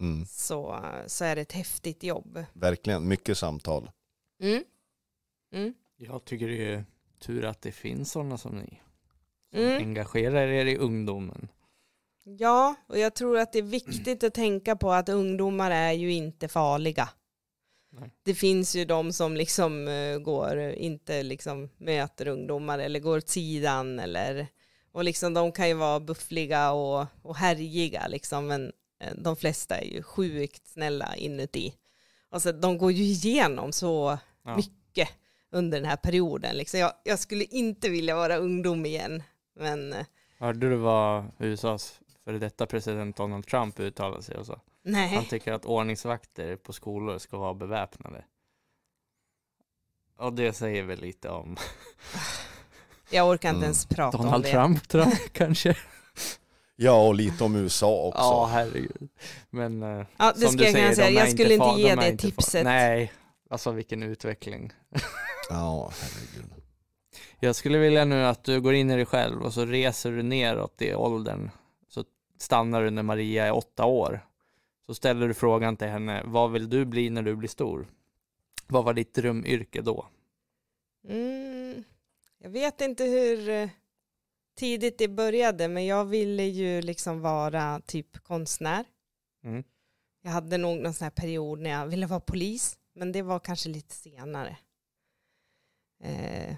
mm. så, så är det ett häftigt jobb. Verkligen, mycket samtal. Mm. Mm. Jag tycker det är tur att det finns sådana som ni. Som mm. engagerar er i ungdomen. Ja, och jag tror att det är viktigt att tänka på att ungdomar är ju inte farliga. Nej. Det finns ju de som liksom eh, går, inte liksom möter ungdomar eller går åt sidan eller och liksom de kan ju vara buffliga och, och härjiga liksom men eh, de flesta är ju sjukt snälla inuti. Alltså de går ju igenom så ja. mycket under den här perioden. Liksom jag, jag, skulle inte vilja vara ungdom igen. Men... Eh, Hörde du vad USAs före detta president Donald Trump uttalade sig och sa? Nej. Han tycker att ordningsvakter på skolor ska vara beväpnade. Och det säger väl lite om... Jag orkar inte ens mm. prata Donald om det. Trump, Trump kanske? Ja, och lite om USA också. Ja, herregud. Men eh, ja, det som ska du jag säger, säga. jag skulle inte ge det tipset. Nej, Alltså vilken utveckling. ja, herregud. Jag skulle vilja nu att du går in i dig själv och så reser du neråt i åldern. Så stannar du när Maria är åtta år. Så ställer du frågan till henne, vad vill du bli när du blir stor? Vad var ditt drömyrke då? Mm, jag vet inte hur eh, tidigt det började, men jag ville ju liksom vara typ konstnär. Mm. Jag hade nog någon sån här period när jag ville vara polis. Men det var kanske lite senare. Eh,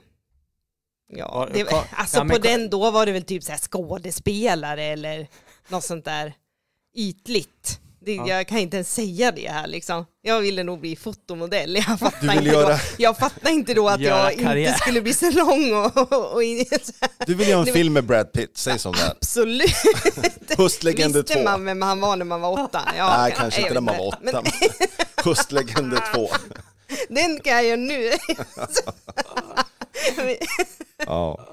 ja, det, alltså på den då var det väl typ så här skådespelare eller något sånt där ytligt. Det, ja. Jag kan inte ens säga det här liksom. Jag ville nog bli fotomodell. Jag fattade, inte, göra... då, jag fattade inte då att jag karriär. inte skulle bli så lång och, och, och Du vill göra en det film med Brad Pitt, säg som det Absolut. Höstlegender 2. Visste man vem han var när man var åtta? Ja, Nej, kanske inte när man var åtta. Men... Kustlegender 2. Den kan jag göra nu. ja.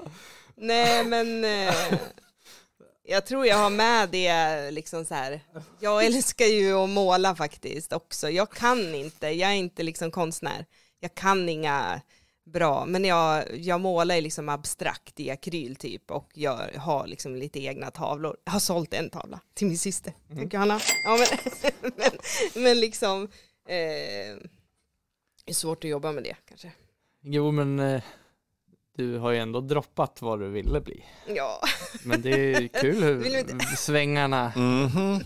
Nej men eh, jag tror jag har med det liksom så här. Jag älskar ju att måla faktiskt också. Jag kan inte, jag är inte liksom konstnär. Jag kan inga bra, men jag, jag målar liksom abstrakt i akryl typ och jag har liksom lite egna tavlor. Jag har sålt en tavla till min syster. Mm. Tack Hanna. Ja, men, men, men liksom Eh, det är svårt att jobba med det kanske. Jo, men eh, du har ju ändå droppat vad du ville bli. Ja. Men det är kul hur svängarna... Mm -hmm.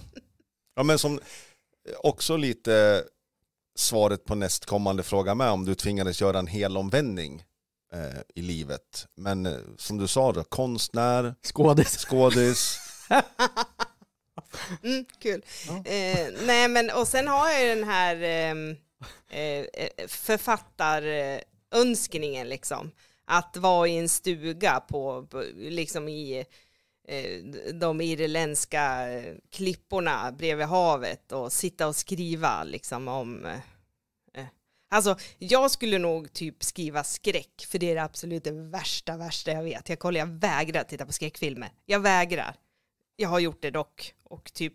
Ja, men som eh, också lite svaret på nästkommande fråga med om du tvingades göra en hel omvändning eh, i livet. Men eh, som du sa då, konstnär, skådis, skådis Mm, kul. Ja. Eh, nej, men och sen har jag ju den här ehm, eh, eh, författarönskningen liksom. Att vara i en stuga på, på liksom i eh, de irländska klipporna bredvid havet och sitta och skriva liksom om eh, eh, Alltså jag skulle nog typ skriva skräck för det är det absolut det värsta, värsta jag vet. Jag kollar, jag vägrar titta på skräckfilmer. Jag vägrar. Jag har gjort det dock och typ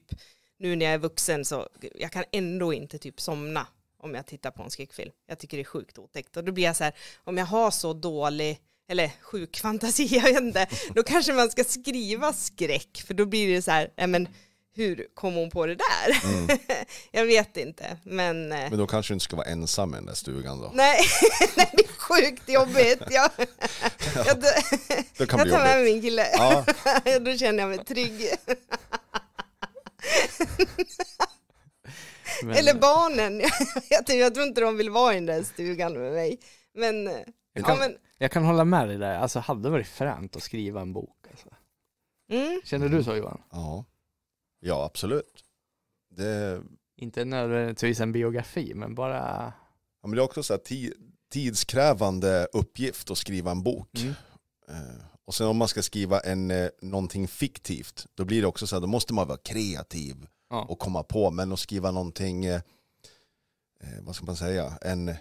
nu när jag är vuxen så jag kan ändå inte typ somna om jag tittar på en skräckfilm. Jag tycker det är sjukt otäckt. Och då blir jag så här, om jag har så dålig eller sjuk fantasi, jag vet inte, då kanske man ska skriva skräck, för då blir det så här, nej men hur kom hon på det där? Mm. jag vet inte, men... Eh, men då kanske du inte ska vara ensam i den där stugan då? Nej, nej det är sjukt jobbigt. Jag, ja, jag, det kan jag tar jobbigt. med min kille, ja. då känner jag mig trygg. Men... Eller barnen. jag, tror, inte de vill vara i den där stugan med mig. Men, jag kan, ja, men... jag kan hålla med dig där. Alltså hade varit fränt att skriva en bok. Alltså. Mm. Känner du så Johan? Ja, ja absolut. Det... Inte nödvändigtvis en biografi, men bara... Ja, men det är också så här, tidskrävande uppgift att skriva en bok. Mm. Uh och sen om man ska skriva en, eh, någonting fiktivt, då blir det också så här, då måste man vara kreativ Ja. och komma på. Men att skriva någonting, eh, eh, vad ska man säga, en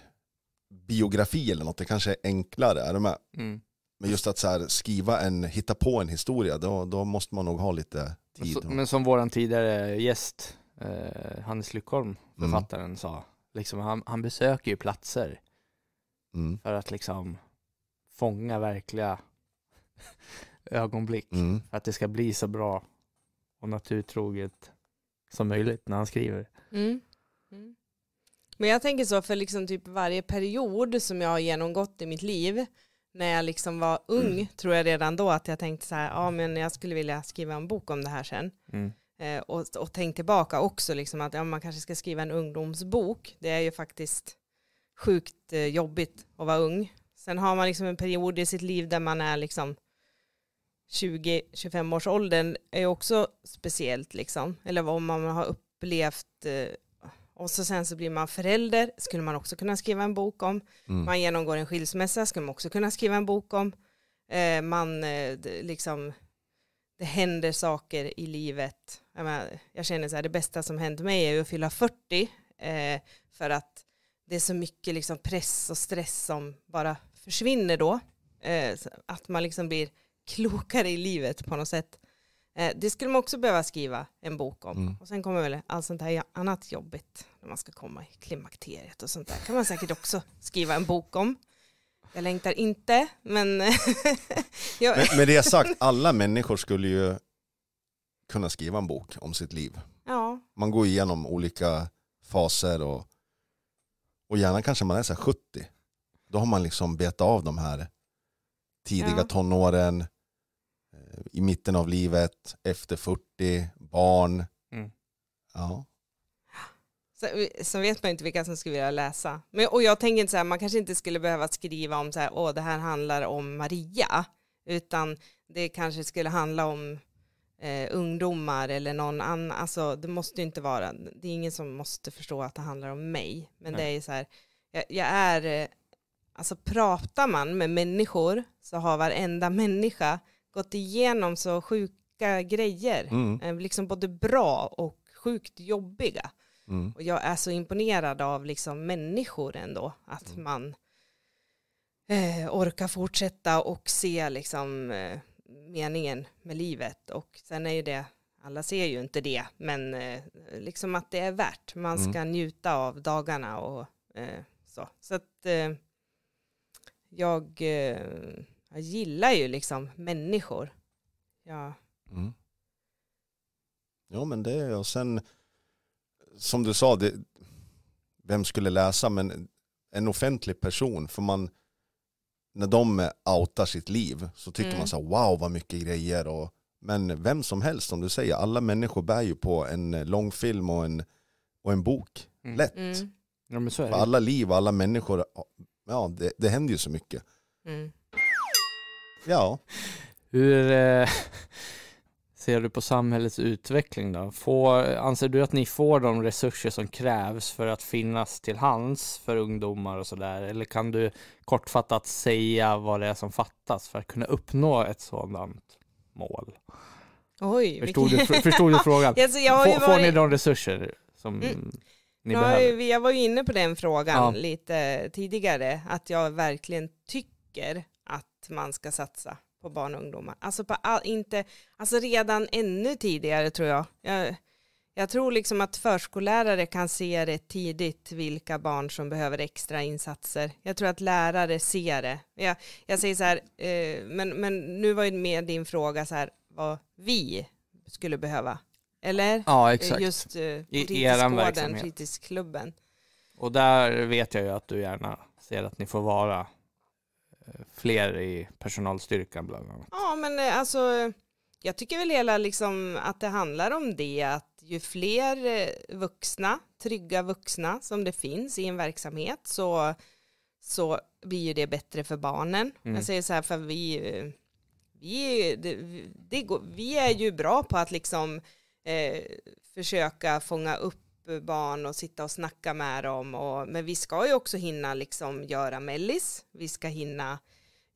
biografi eller något, det kanske är enklare. Är du med? Mm. Men just att så här, skriva en, hitta på en historia, då, då måste man nog ha lite Men, tid. så, men som vår tidigare gäst, eh, Hannes Lyckholm, författaren, mm. sa, liksom, han, han besöker ju platser mm. för att liksom fånga verkliga ögonblick. Mm. Att det ska bli så bra och naturtroget som möjligt när han skriver. Mm. Mm. Men jag tänker så för liksom typ varje period som jag har genomgått i mitt liv när jag liksom var mm. ung tror jag redan då att jag tänkte så här, ja men jag skulle vilja skriva en bok om det här sen. Mm. Eh, och, och tänk tillbaka också liksom att ja, man kanske ska skriva en ungdomsbok. Det är ju faktiskt sjukt eh, jobbigt att vara ung. Sen har man liksom en period i sitt liv där man är liksom 20-25 års åldern är också speciellt liksom. Eller vad man har upplevt. Eh, och så sen så blir man förälder, skulle man också kunna skriva en bok om. Mm. Man genomgår en skilsmässa, skulle man också kunna skriva en bok om. Eh, man eh, liksom, det händer saker i livet. Jag, menar, jag, känner så här, det bästa som hänt mig är ju att fylla 40. Eh, för att det är så mycket liksom press och stress som bara försvinner då. Eh, att man liksom blir klokare i livet på något sätt. Eh, det skulle man också behöva skriva en bok om. Mm. Och sen kommer väl allt sånt här annat jobbigt när man ska komma i klimakteriet och sånt där kan man säkert också skriva en bok om. Jag längtar inte, men... jag... men med det sagt, alla människor skulle ju kunna skriva en bok om sitt liv. Ja. Man går igenom olika faser och, och gärna kanske man är så 70. Då har man liksom betat av de här tidiga ja. tonåren, i mitten av livet, efter 40, barn. Mm. Ja. Sen vet man inte vilka som skulle vilja läsa. Men, och jag tänker inte så här, man kanske inte skulle behöva skriva om så här, åh, det här handlar om Maria, utan det kanske skulle handla om eh, ungdomar eller någon annan. Alltså, det måste ju inte vara, det är ingen som måste förstå att det handlar om mig. Men Nej. det är ju så här, jag, jag är, eh, alltså pratar man med människor så har varenda människa gått igenom så sjuka grejer. Mm. Eh, liksom både bra och sjukt jobbiga. Mm. Och jag är så imponerad av liksom människor ändå. Att mm. man eh, orkar fortsätta och se liksom, eh, meningen med livet. Och sen är ju det, alla ser ju inte det, men eh, liksom att det är värt. Man mm. ska mm. njuta av dagarna och eh, så. Så att eh, jag jag gillar ju liksom människor. Ja. Mm. Ja men det är och sen som du sa, det, vem skulle läsa men en offentlig person, för man när de outar sitt liv så tycker mm. man så här, wow vad mycket grejer och men vem som helst om du säger, alla människor bär ju på en långfilm och en, och en bok. Mm. Lätt. Mm. Ja, för alla liv och alla människor, ja det, det händer ju så mycket. Mm. Ja. Hur eh, ser du på samhällets utveckling då? Får, anser du att ni får de resurser som krävs för att finnas till hands för ungdomar och sådär? Eller kan du kortfattat säga vad det är som fattas för att kunna uppnå ett sådant mål? Oj, förstod, vilken... du, förstod du frågan? alltså, varit... Får ni de resurser som mm. ni jag behöver? Jag var ju inne på den frågan ja. lite tidigare, att jag verkligen tycker man ska satsa på barn och ungdomar. Alltså, på all, inte, alltså redan ännu tidigare tror jag. jag. Jag tror liksom att förskollärare kan se det tidigt vilka barn som behöver extra insatser. Jag tror att lärare ser det. Jag, jag säger så här, eh, men, men nu var ju med din fråga så här, vad vi skulle behöva. Eller? Ja, exakt. Just eh, I eran verksamhet. fritidsklubben. Och där vet jag ju att du gärna ser att ni får vara fler i personalstyrkan bland annat. Ja, men eh, alltså jag tycker väl hela liksom att det handlar om det att ju fler eh, vuxna, trygga vuxna som det finns i en verksamhet så, så blir ju det bättre för barnen. Mm. Jag säger så här för vi, vi, det, det går, vi är ju bra på att liksom eh, försöka fånga upp barn och sitta och snacka med dem. Och, men vi ska ju också hinna liksom göra mellis. Vi ska hinna,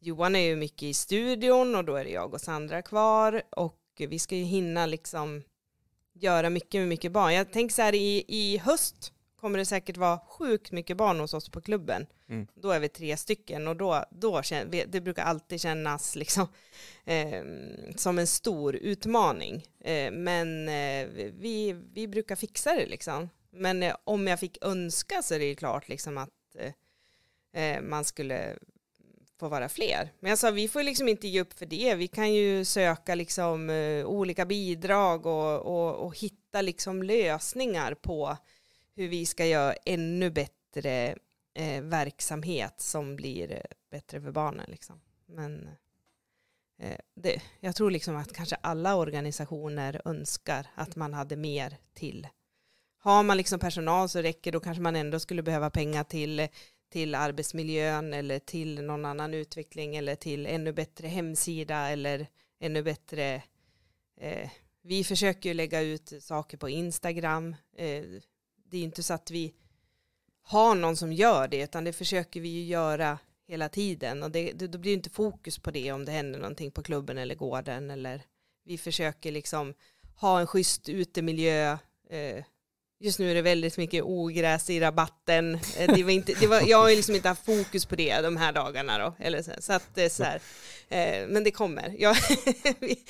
Johan är ju mycket i studion och då är det jag och Sandra kvar. Och vi ska ju hinna liksom göra mycket med mycket barn. Jag tänker så här i, i höst kommer det säkert vara sjukt mycket barn hos oss på klubben. Mm. Då är vi tre stycken och då, då det brukar alltid kännas liksom, eh, som en stor utmaning. Eh, men eh, vi, vi brukar fixa det liksom. Men eh, om jag fick önska så är det ju klart liksom att eh, eh, man skulle få vara fler. Men jag sa vi får liksom inte ge upp för det. Vi kan ju söka liksom olika bidrag och, och, och hitta liksom lösningar på hur vi ska göra ännu bättre eh, verksamhet som blir bättre för barnen. Liksom. Men eh, det, jag tror liksom att kanske alla organisationer önskar att man hade mer till. Har man liksom personal så räcker då kanske man ändå skulle behöva pengar till till arbetsmiljön eller till någon annan utveckling eller till ännu bättre hemsida eller ännu bättre eh, vi försöker ju lägga ut saker på Instagram. Eh, det är inte så att vi har någon som gör det, utan det försöker vi ju göra hela tiden. Och det, det, då blir inte fokus på det om det händer någonting på klubben eller gården. Eller vi försöker liksom ha en schysst utemiljö, eh, just nu är det väldigt mycket ogräs i rabatten. Eh, det var inte, det var, jag har liksom inte haft fokus på det de här dagarna. Då, eller så, så att det är så här. Eh, men det kommer. Ja, vi,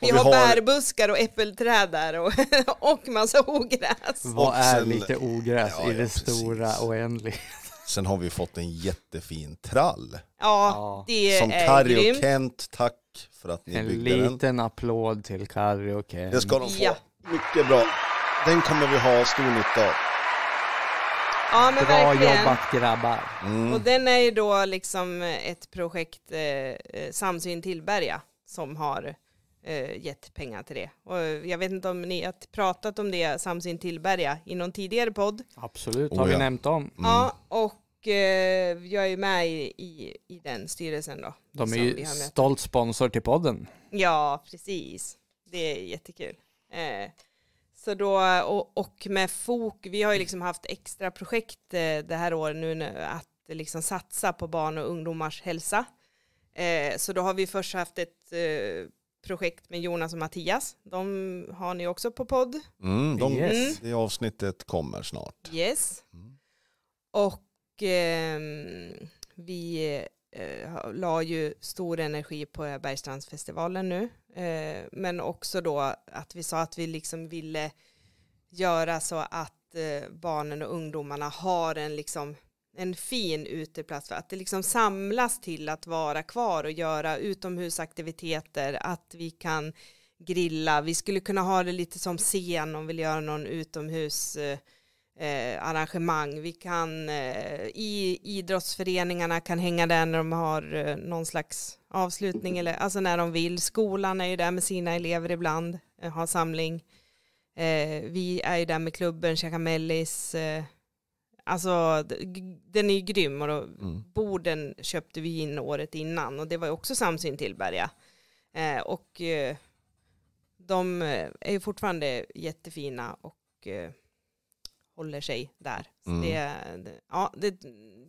vi, har, bärbuskar och äppelträd där och, och massa ogräs. Vad är lite ogräs ja, i det stora oändliga? Sen har vi fått en jättefin trall. Ja, det är Som Kari och Kent, tack för att ni en byggde den. En liten applåd till Kari och Kent. Det ska de få. Mycket bra den kommer vi ha stor nytta av. Ja, men Bra verkligen. jobbat grabbar. Mm. Och den är ju då liksom eh, ett projekt, eh, eh, Samsyn Tillberga, som har eh, gett pengar till det. Och eh, jag vet inte om ni har pratat om det, Samsyn Tillberga, i någon tidigare podd. Absolut, oh, har oh, vi nämnt om. Mm. Ja, och eh, jag är ju med i, i, i den styrelsen då. De är ju stolt sponsor till podden. Ja, precis. Det är jättekul. Eh, så då, och, och med fok, vi har ju liksom haft extra projekt eh, det här året nu att liksom satsa på barn och ungdomars hälsa. Eh, så då har vi först haft ett eh, projekt med Jonas och Mattias. De har ni också på podd. Mm, de, yes. Mm. Det avsnittet kommer snart. Yes. Mm. Och eh, vi eh, la ju stor energi på Bergstrandsfestivalen nu Eh, men också då att vi sa att vi liksom ville göra så att eh, barnen och ungdomarna har en, liksom, en fin uteplats, för att det liksom samlas till att vara kvar och göra utomhusaktiviteter, att vi kan grilla, vi skulle kunna ha det lite som scen om vi vill göra någon utomhus eh, Eh, arrangemang. Vi kan eh, i idrottsföreningarna kan hänga där när de har eh, någon slags avslutning eller alltså när de vill. Skolan är ju där med sina elever ibland, eh, har samling. Eh, vi är ju där med klubben, käkar mellis. Eh, alltså den är ju grym och då, mm. borden köpte vi in året innan och det var ju också samsyn till Tillberga. Eh, och de är ju fortfarande jättefina och håller sig där. Mm. Det, ja, det är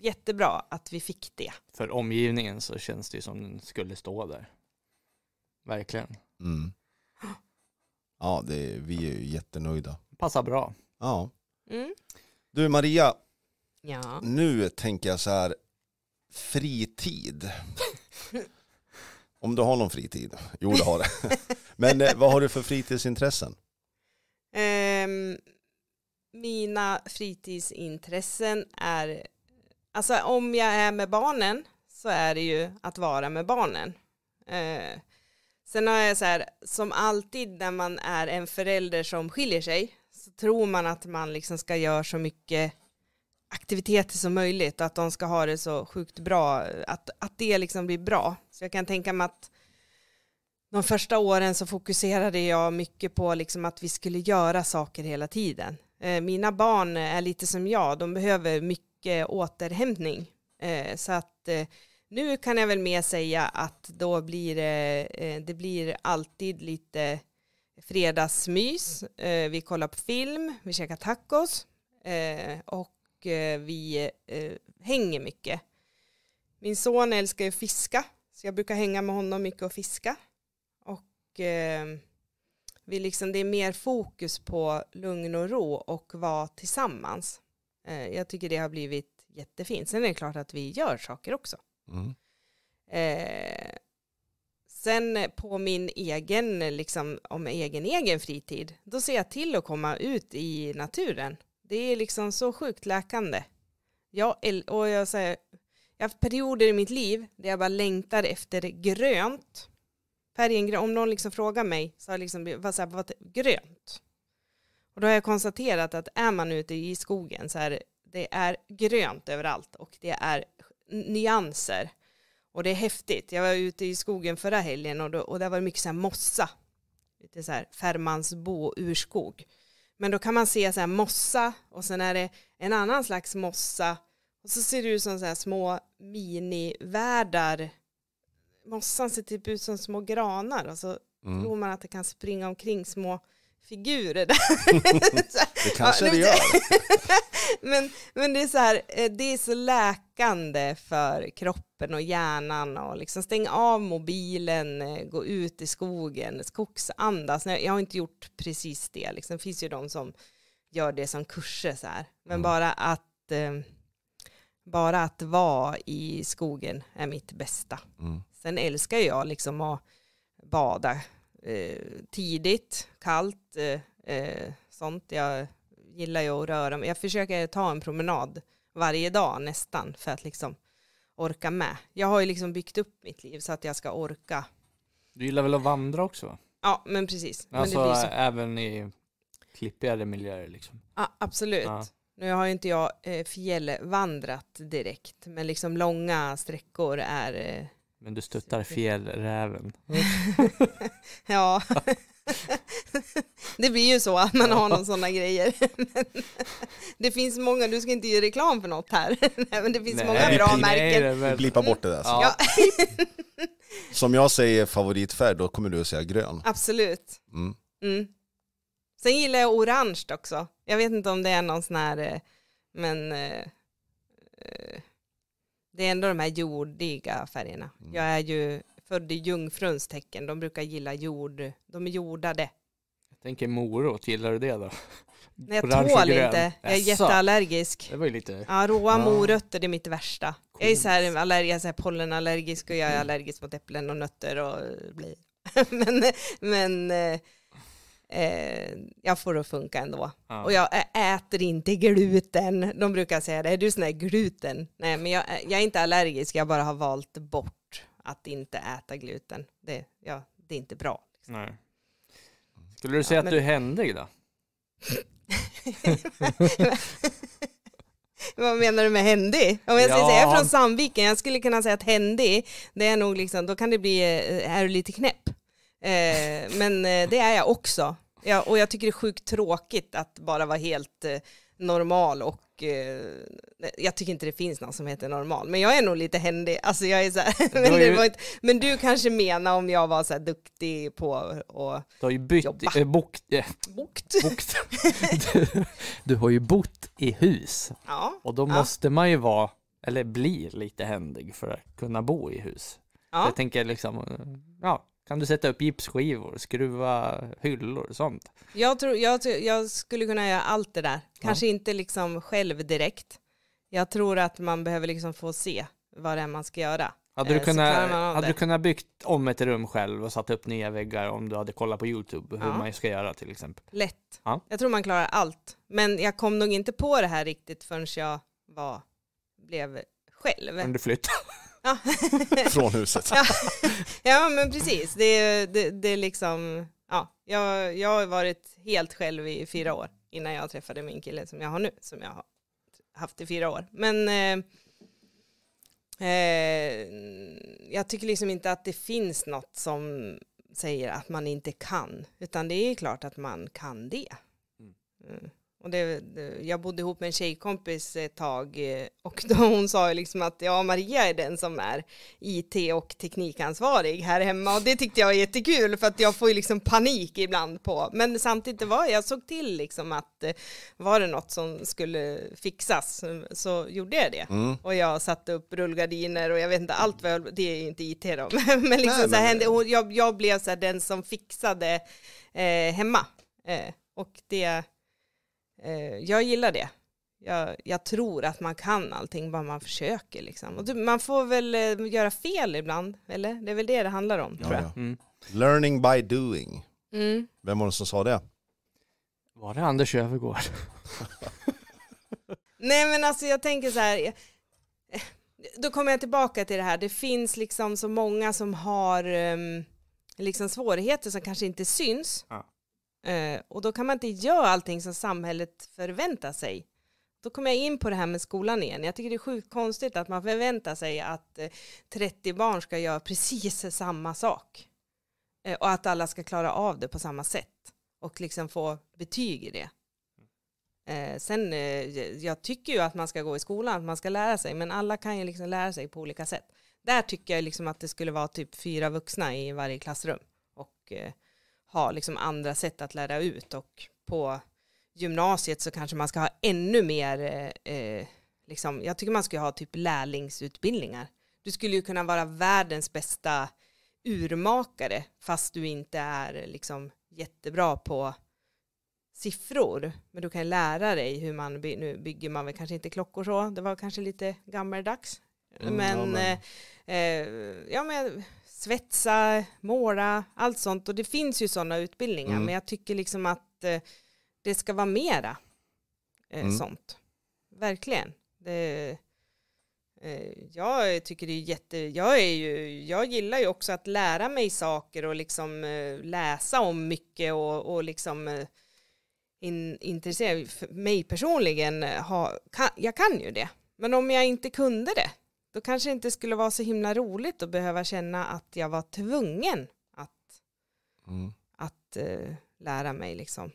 jättebra att vi fick det. För omgivningen så känns det ju som den skulle stå där. Verkligen. Mm. Ja, det, vi är ju jättenöjda. Passar bra. Ja. Mm. Du Maria, ja. nu tänker jag så här, fritid. Om du har någon fritid. Jo, det har det. Men eh, vad har du för fritidsintressen? Ehm, mina fritidsintressen är, alltså om jag är med barnen så är det ju att vara med barnen. Eh, sen har jag så här, som alltid när man är en förälder som skiljer sig så tror man att man liksom ska göra så mycket aktiviteter som möjligt och att de ska ha det så sjukt bra, att, att det liksom blir bra. Så jag kan tänka mig att de första åren så fokuserade jag mycket på liksom att vi skulle göra saker hela tiden. Eh, mina barn är lite som jag, de behöver mycket återhämtning. Eh, så att eh, nu kan jag väl mer säga att då blir det, det blir alltid lite fredagsmys. Vi kollar på film, vi käkar tacos och vi hänger mycket. Min son älskar ju fiska, så jag brukar hänga med honom mycket och fiska. Och vi liksom, det är mer fokus på lugn och ro och vara tillsammans. Eh, jag tycker det har blivit jättefint. Sen är det klart att vi gör saker också. Mm. Eh, sen på min egen, liksom, om egen egen fritid, då ser jag till att komma ut i naturen. Det är liksom så sjukt läkande. Jag, och jag, säger, jag har haft perioder i mitt liv där jag bara längtar efter grönt färgen, om någon liksom frågar mig så har det liksom, varit grönt. Och då har jag konstaterat att är man ute i skogen så är det är grönt överallt och det är nyanser. Och det är häftigt. Jag var ute i skogen förra helgen och, då, och där var det mycket så här mossa. Lite så här Färmansbo urskog. Men då kan man se så här mossa och sen är det en annan slags mossa. Och så ser det ut som så här små minivärldar mossan ser typ ut som små granar och så mm. tror man att det kan springa omkring små figurer där. det kanske ja, det gör. men, men det är så här, eh, det är så läkande för kroppen och hjärnan och liksom stäng av mobilen, eh, gå ut i skogen, skogsandas. Jag har inte gjort precis det, liksom. det finns ju de som gör det som kurser så här. Men mm. bara att eh, bara att vara i skogen är mitt bästa mm. Sen älskar jag liksom att bada eh, tidigt, kallt, eh, eh, sånt. Jag gillar ju att röra mig. Jag försöker ta en promenad varje dag nästan för att liksom orka med. Jag har ju liksom byggt upp mitt liv så att jag ska orka. Du gillar väl att vandra också? Ja, men precis. Alltså men så... även i klippigare miljöer liksom? Ja, absolut. Ja. Nu har ju inte jag eh, fjällvandrat direkt, men liksom långa sträckor är eh, men du stöttar fjällräven. ja, det blir ju så att man har någon sådana grejer. Men det finns många, du ska inte ge reklam för något här, men det finns nej, många bra märken. Vi blipar bort det där. Så. Ja. Som jag säger favoritfärg, då kommer du att säga grön. Absolut. Mm. Mm. Sen gillar jag orange också. Jag vet inte om det är någon sån här, eh, men eh, eh, det är ändå de här jordiga färgerna. Mm. Jag är ju född i jungfruns tecken. De brukar gilla jord. De är jordade. Jag tänker morot. Gillar du det då? Nej, jag Orange tål inte. Jag är jätteallergisk. Det var ju lite... Ja, råa ja. morötter det är mitt värsta. Coolt. Jag är så här, allergisk, så här pollenallergisk och jag är mm. allergisk mot äpplen och nötter och blir. men, men eh, Eh, jag får det att funka ändå. Ja. Och jag äter inte gluten. De brukar säga det, är du sån där gluten? Nej, men jag, jag, är inte allergisk, jag bara har valt bort att inte äta gluten. Det, ja, det är inte bra. Liksom. Nej. Skulle du säga ja, men... att du är händig då? Vad menar du med händig? Om jag skulle ja. säga jag är från Sandviken, jag skulle kunna säga att händig, det är nog liksom, då kan det bli, är du lite knäpp? Eh, men eh, det är jag också. Ja, och jag tycker det är sjukt tråkigt att bara vara helt eh, normal och eh, jag tycker inte det finns någon som heter normal. Men jag är nog lite händig. Alltså jag är så här, men, du ju... inte, men, du kanske menar om jag var så duktig på att Du har ju bytt, jobba. Äh, bokt, äh, bokt. bokt. Du, du, har ju bott i hus. Ja. Och då ja. måste man ju vara, eller bli lite händig för att kunna bo i hus. Ja. jag tänker liksom, ja, kan du sätta upp gipsskivor, skruva hyllor och sånt? Jag, tror, jag, jag skulle kunna göra allt det där. Kanske ja. inte liksom själv direkt. Jag tror att man behöver liksom få se vad det är man ska göra. Hade du, eh, kunnat, hade du kunnat byggt om ett rum själv och satt upp nya väggar om du hade kollat på YouTube hur ja. man ska göra till exempel? Lätt. Ja. Jag tror man klarar allt. Men jag kom nog inte på det här riktigt förrän jag var, blev själv. Förrän du flyttade? Ja. Från huset. Ja. ja, men precis. Det, det, det liksom, ja, jag, jag har varit helt själv i fyra år innan jag träffade min kille som jag har nu, som jag har haft i fyra år. Men eh, eh, jag tycker liksom inte att det finns något som säger att man inte kan, utan det är klart att man kan det. Mm. mm. Och det, jag bodde ihop med en tjejkompis ett tag eh, och då hon sa liksom att ja, Maria är den som är IT och teknikansvarig här hemma och det tyckte jag var jättekul för att jag får ju liksom panik ibland på, men samtidigt var jag såg till liksom att eh, var det något som skulle fixas så gjorde jag det mm. och jag satte upp rullgardiner och jag vet inte allt vad jag, det är ju inte IT då, men liksom Nej, men... så hände, jag, jag blev så här den som fixade eh, hemma eh, och det eh, jag gillar det. Jag, jag, tror att man kan allting bara man försöker. Liksom. Och man får väl eh, göra fel ibland, eller? Det är väl det det handlar om, ja, tror jag. Ja. Mm. Learning by doing. Mm. Vem var det som sa det? Var det Anders Öfvergård? Nej men alltså jag tänker så här, eh, då kommer jag tillbaka till det här, det finns liksom så många som har um, liksom svårigheter som kanske inte syns. Ja. Eh, och då kan man inte göra allting som samhället förväntar sig. Då kommer jag in på det här med skolan igen. Jag tycker det är sjukt konstigt att man förväntar sig att 30 eh, barn ska göra precis samma sak. Eh, och att alla ska klara av det på samma sätt. Och liksom få betyg i det. sen, jag tycker ju att man ska gå i skolan, att man ska lära sig. Men alla kan ju liksom lära sig på olika sätt. Där tycker jag liksom att det skulle vara typ fyra vuxna i varje klassrum. Och ha liksom andra sätt att lära ut och på gymnasiet så kanske man ska ha ännu mer, eh, eh liksom, jag tycker man ska ha typ lärlingsutbildningar. Du skulle ju kunna vara världens bästa urmakare fast du inte är liksom jättebra på siffror. Men du kan lära dig hur man, by nu bygger man väl kanske inte klockor så, det var kanske lite gammaldags. Mm, men, ja, men. Eh, eh, ja, men svetsa, måla, allt sånt. Och det finns ju sådana utbildningar, mm. men jag tycker liksom att eh, det ska vara mera eh, mm. sånt. Verkligen. Det, eh, jag tycker det är jätte, jag, är ju, jag gillar ju också att lära mig saker och liksom läsa om mycket och, och liksom in, intresserad, mig personligen, ha, kan, jag kan ju det. Men om jag inte kunde det, då kanske det inte skulle vara så himla roligt att behöva känna att jag var tvungen att, mm. att uh, lära mig. Liksom.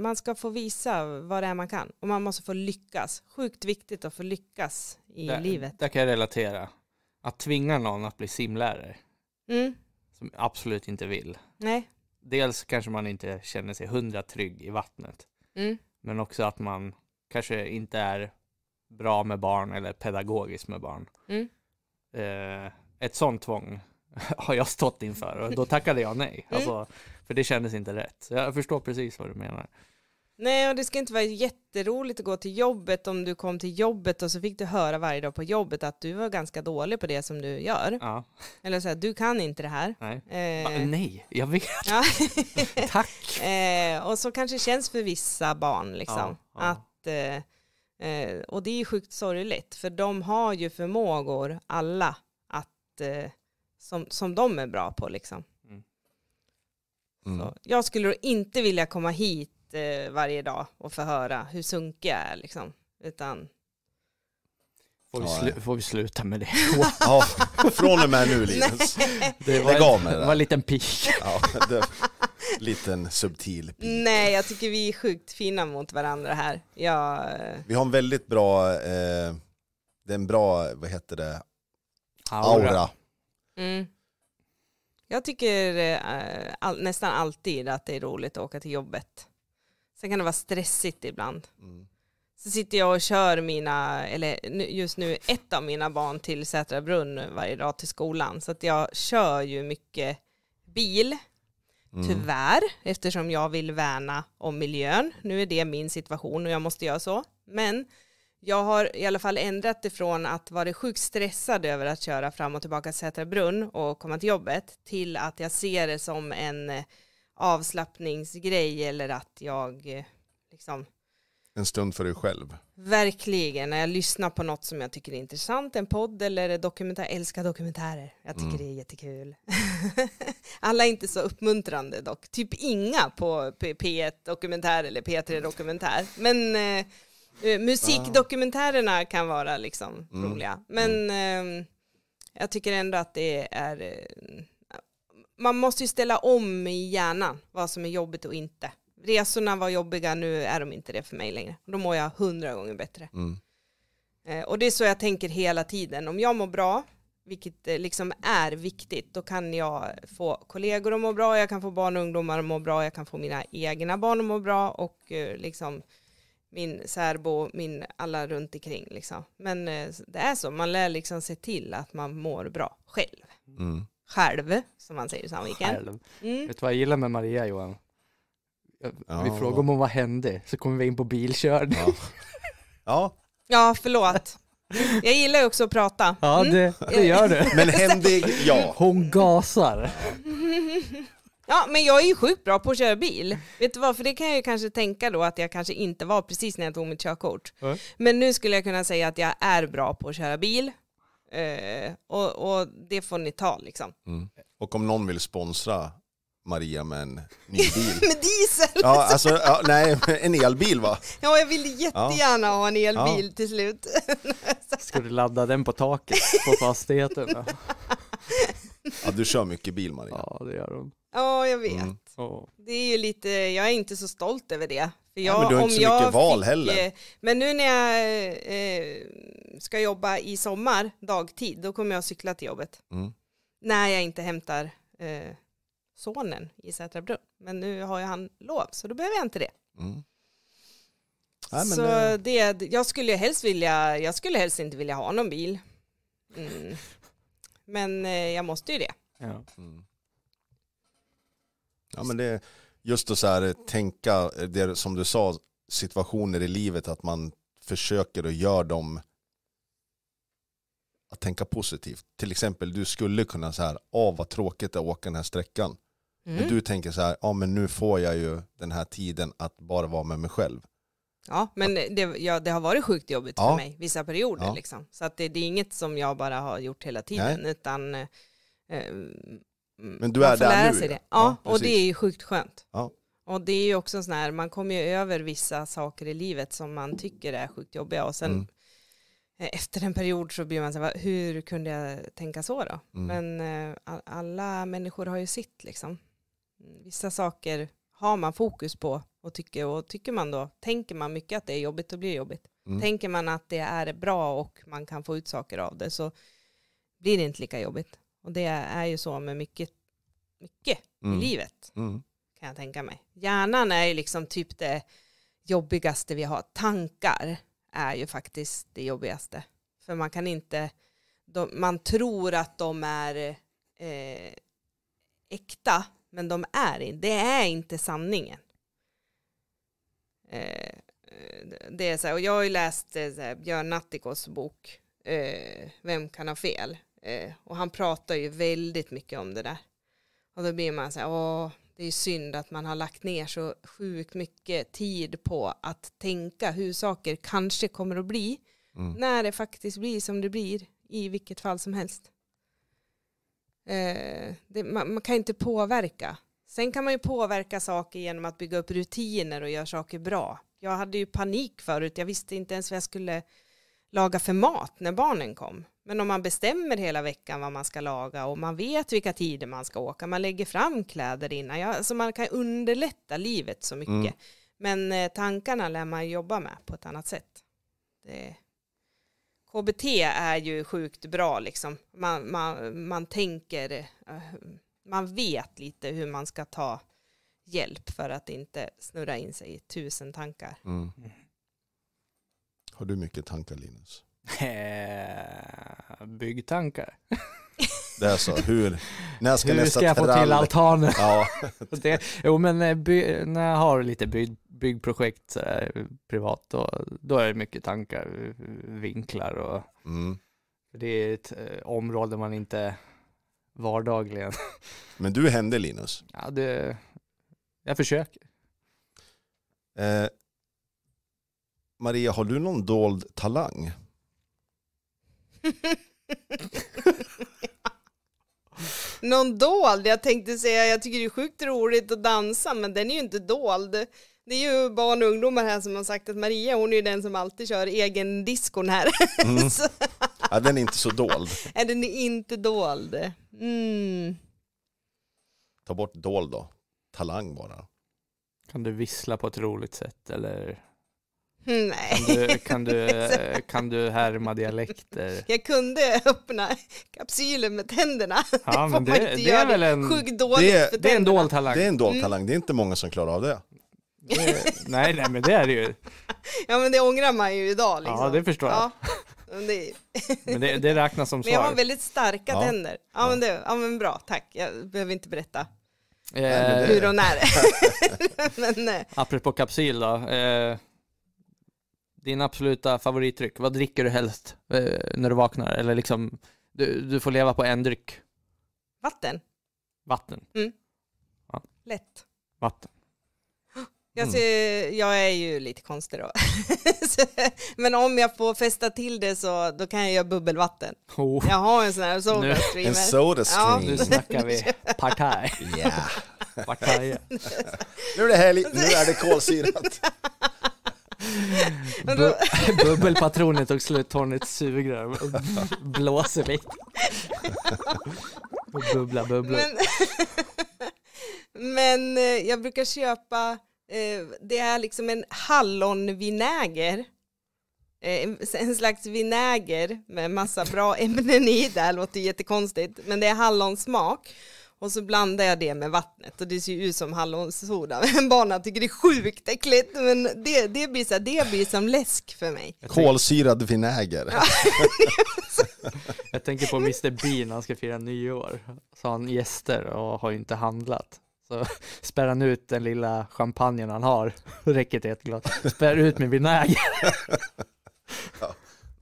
Man ska få visa vad det är man kan och man måste få lyckas. Sjukt viktigt att få lyckas i där, livet. Där kan jag relatera. Att tvinga någon att bli simlärare mm. som absolut inte vill. Nej. Dels kanske man inte känner sig hundra trygg i vattnet. Mm. Men också att man kanske inte är bra med barn eller pedagogiskt med barn. Mm. Eh, ett sånt tvång har jag stått inför och då tackade jag nej. Mm. Alltså, mm. För det kändes inte rätt. Jag förstår precis vad du menar. Nej, och det ska inte vara jätteroligt att gå till jobbet om du kom till jobbet och så fick du höra varje dag på jobbet att du var ganska dålig på det som du gör. Ja. Eller så här, du kan inte det här. Nej, eh. Nej jag vet. Ja. Tack. Eh, och så kanske känns för vissa barn liksom. Ja, att eh, Eh, och det är sjukt sorgligt, för de har ju förmågor, alla, att, eh, som, som de är bra på. Liksom. Mm. Mm. Så, jag skulle inte vilja komma hit eh, varje dag och få höra hur sunkig jag är. Liksom, utan... Får vi, slu- får vi sluta med det? ja, från och med nu Linus. Det var, Det var en liten pik. Ja, det, liten subtil pik. Nej, jag tycker vi är sjukt fina mot varandra här. Jag... Eh, vi har en väldigt bra, eh, det är en bra, vad heter det, aura. aura. Mm. Jag tycker eh, all, nästan alltid att det är roligt att åka till jobbet. Sen kan det vara stressigt ibland. Mm. Så sitter jag och kör mina, eller just nu ett av mina barn till Sätra brunn varje dag till skolan. Så att jag kör ju mycket bil Mm. Tyvärr, eftersom jag vill värna om miljön. Nu är det min situation och jag måste göra så. Men jag har i alla fall ändrat det från att vara sjukt stressad över att köra fram och tillbaka till Sätra brunn och komma till jobbet till att jag ser det som en eh, avslappningsgrej eller att jag eh, liksom en stund för dig själv. Verkligen, när jag lyssnar på något som jag tycker är intressant, en podd eller dokumentär, jag älskar dokumentärer. Jag tycker mm. det är jättekul. Alla är inte så uppmuntrande dock, typ inga på P1 dokumentär eller P3 dokumentär. Men eh, eh musikdokumentärerna ah. kan vara liksom mm. roliga. Men eh, jag tycker ändå att det är, eh, man måste ju ställa om i hjärnan vad som är jobbigt och inte resorna var jobbiga, nu är de inte det för mig längre. Då mår jag hundra gånger bättre. Mm. Eh, och det är så jag tänker hela tiden. Om jag mår bra, vilket eh, liksom är viktigt, då kan jag få kollegor att må bra, jag kan få barn och ungdomar att må bra, jag kan få mina egna barn att må bra och eh, liksom min särbo, min alla runt omkring liksom. Men det är så, man lär liksom se till att man mår bra själv. Mm. Själv, som man säger i Sandviken. Mm. Vet du vad jag gillar med Maria Johan? Ja, vi frågade om hon var händig, så kom vi in på bilkörning. Ja, ja. ja förlåt. Jag gillar ju också att prata. Ja, mm. det, det gör du. Men händig, ja. Hon gasar. Ja, men jag är ju sjukt bra på att köra bil. Vet du vad, för det kan jag ju kanske tänka då att jag kanske inte var precis när jag tog mitt körkort. Mm. Men nu skulle jag kunna säga att jag är bra på att köra bil. Eh, och, och, det får ni ta liksom. Mm. Och om någon vill sponsra Maria med en ny bil. med diesel? Ja, alltså, ja, nej, en elbil va? Ja, jag ville jättegärna ja. ha en elbil ja. till slut. Ska du ladda den på taket på fastigheten? ja, du kör mycket bil Maria. Ja, det gör hon. Ja, jag vet. Mm. Det är ju lite, jag är inte så stolt över det. För jag, ja, men du har inte så mycket fick, val heller. Eh, men nu när jag eh, ska jobba i sommar, dagtid, då kommer jag cykla till jobbet. Mm. När jag inte hämtar eh, sonen i Sätrabrunn. Men nu har ju han lov, så då behöver jag inte det. Mm. Nej, så det... Eh, det, jag skulle helst vilja, jag skulle helst inte vilja ha någon bil. Mm. Men eh, jag måste ju det. Ja, mm. ja men det, just att så här, eh, tänka, det som du sa, situationer i livet, att man försöker och gör dem att tänka positivt. Till exempel, du skulle kunna så här, åh vad tråkigt att åka den här sträckan. Mm. Men du tänker så här, ja men nu får jag ju den här tiden att bara vara med mig själv. Ja, men det, ja, det har varit sjukt jobbigt ja. för mig vissa perioder. Ja. Liksom. Så att det, det, är inget som jag bara har gjort hela tiden, utan eh, mm, men du är där nu? Det. Ja, och det är ju sjukt skönt. Och det är ju också sån här, man kommer ju över vissa saker i livet som man tycker är sjukt jobbiga och sen mm. Eh, efter en period så blir man så här, hur kunde jag tänka så då? Mm. Men eh, alla människor har ju sitt liksom. Mm, vissa saker har man fokus på och tycker, och tycker man då, tänker man mycket att det är jobbigt, då blir det jobbigt. Mm. Tänker man att det är bra och man kan få ut saker av det så blir det inte lika jobbigt. Och det är ju så med mycket, mycket mm. i livet, mm. kan jag tänka mig. Hjärnan är ju liksom typ det jobbigaste vi har. Tankar är ju faktiskt det jobbigaste. För man kan inte, de, man tror att de är eh, äkta men de är, det är inte sanningen. Eh, det är så här, och jag har ju läst eh, här, Björn Natthikos bok eh, Vem kan ha fel? Eh, och han pratar ju väldigt mycket om det där. Och då blir man så här, åh, det är ju synd att man har lagt ner så sjukt mycket tid på att tänka hur saker kanske kommer att bli. Mm. När det faktiskt blir som det blir, i vilket fall som helst. Eh, det, man, man, kan inte påverka. Sen kan man ju påverka saker genom att bygga upp rutiner och göra saker bra. Jag hade ju panik förut. Jag visste inte ens vad jag skulle laga för mat när barnen kom. Men om man bestämmer hela veckan vad man ska laga och man vet vilka tider man ska åka, man lägger fram kläder innan, ja, alltså man kan underlätta livet så mycket. Mm. Men eh, tankarna lär man jobba med på ett annat sätt. Det KBT är ju sjukt bra liksom. Man, man, man tänker, eh, man vet lite hur man ska ta hjälp för att inte snurra in sig i tusen tankar. Mm. Har du mycket tankar Linus? Eh, byggtankar. Det är så, hur, när ska hur ska jag få trall... till altanen? Ja. det, jo men eh, by, när jag har lite byggtankar byggprojekt så där, privat, då, då är det mycket tankar, vinklar och mm. det är ett eh, område man inte vardagligen. Men du hände Linus? Ja, det, jag försöker. Eh, Maria, har du någon dold talang? någon dold? Jag tänkte säga, jag tycker det är sjukt roligt att dansa, men den är ju inte dold det är ju barn och ungdomar här som har sagt att Maria hon är ju den som alltid kör egen diskon här. Mm. ja, den är inte så dold. Nej, den är inte dold. Mm. Ta bort dold då. Talang bara. Kan du vissla på ett roligt sätt eller? Mm, nej. Kan du, kan, du, kan du härma dialekter? Jag kunde öppna kapsylen med tänderna. Ja, det, det, det är väl en, det, för det är en dold talang. Det är en dold mm. talang. Det är inte många som klarar av det. Det, nej, nej, men det är det ju. Ja, men det ångrar man ju idag. Liksom. Ja, det förstår jag. Ja. Men, det... men det, det räknas som svar. Men jag har väldigt starka ja. tänder. Ja, men det, ja, men bra, tack. Jag behöver inte berätta eh... hur och när. men, eh. Apropå kapsyl då. Eh, din absoluta favorittryck, vad dricker du helst eh, när du vaknar? Eller liksom, du, du får leva på en dryck. Vatten. Vatten? Mm. Ja. Lätt. Vatten. Jag, alltså, ser, mm. jag är ju lite konstig då. Men om jag får fästa till det så då kan jag göra bubbelvatten. Oh. Jag har en sån här soda streamer. En soda Ja. Nu snackar vi partaj. Ja. Partaj. nu är det helg, nu är det kolsyrat. Bu bubbelpatronen tog slut, Tornet suger och blåser lite. Bubbla, bubbla. Men, men eh, jag brukar köpa Eh, det är liksom en hallonvinäger. Eh, en slags vinäger med massa bra ämnen i. Det här låter jättekonstigt. Men det är hallonsmak. Och så blandar jag det med vattnet och det ser ju ut som hallonsoda. Barnen tycker det är sjukt äckligt men det, det, blir, så här, det blir som läsk för mig. Kolsyrad vinäger. Ja. jag tänker på Mr Bean, han ska fira nyår. Så har han gäster och har inte handlat. Så spär han ut den lilla champagnen han har, räcker till ett glas, spär ut med vinäger. ja.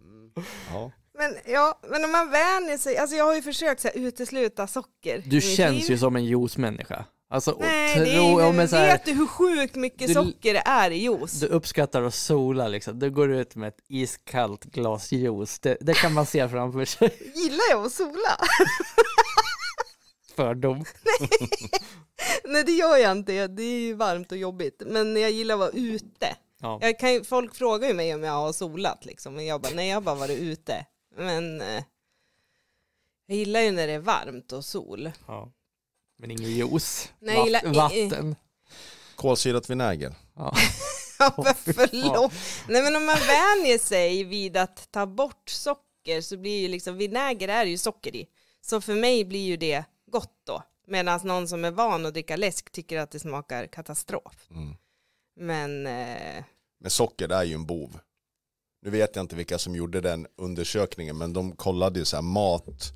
Mm. ja. Men, ja, men om man vänjer sig, alltså jag har ju försökt så här, utesluta socker. Du känns ju som en juicemänniska. Alltså, Nej, tro, det är, men, så här, vet du hur sjukt mycket du, socker det är i juice? Du uppskattar att sola liksom, du går ut med ett iskallt glas juice, det, det kan man se framför sig. Gillar jag att sola? fördom. Nej, det gör jag inte. Det är ju varmt och jobbigt. Men jag gillar att vara ute. Ja. Jag kan, folk frågar ju mig om jag har solat liksom. Men jag bara, nej jag har bara varit ute. Men eh, jag gillar ju när det är varmt och sol. Ja. Men ingen juice. Nej, jag gillar- Vatten. Kolsyrat vinäger. Ja. Ja, förlåt. Nej men om man vänjer sig vid att ta bort socker så blir ju liksom vinäger är ju socker i. Så för mig blir ju det gott då. Medan någon som är van att dricka läsk tycker att det smakar katastrof. Mm. Men... Eh... Men socker det är ju en bov. Nu vet jag inte vilka som gjorde den undersökningen men de kollade ju så här mat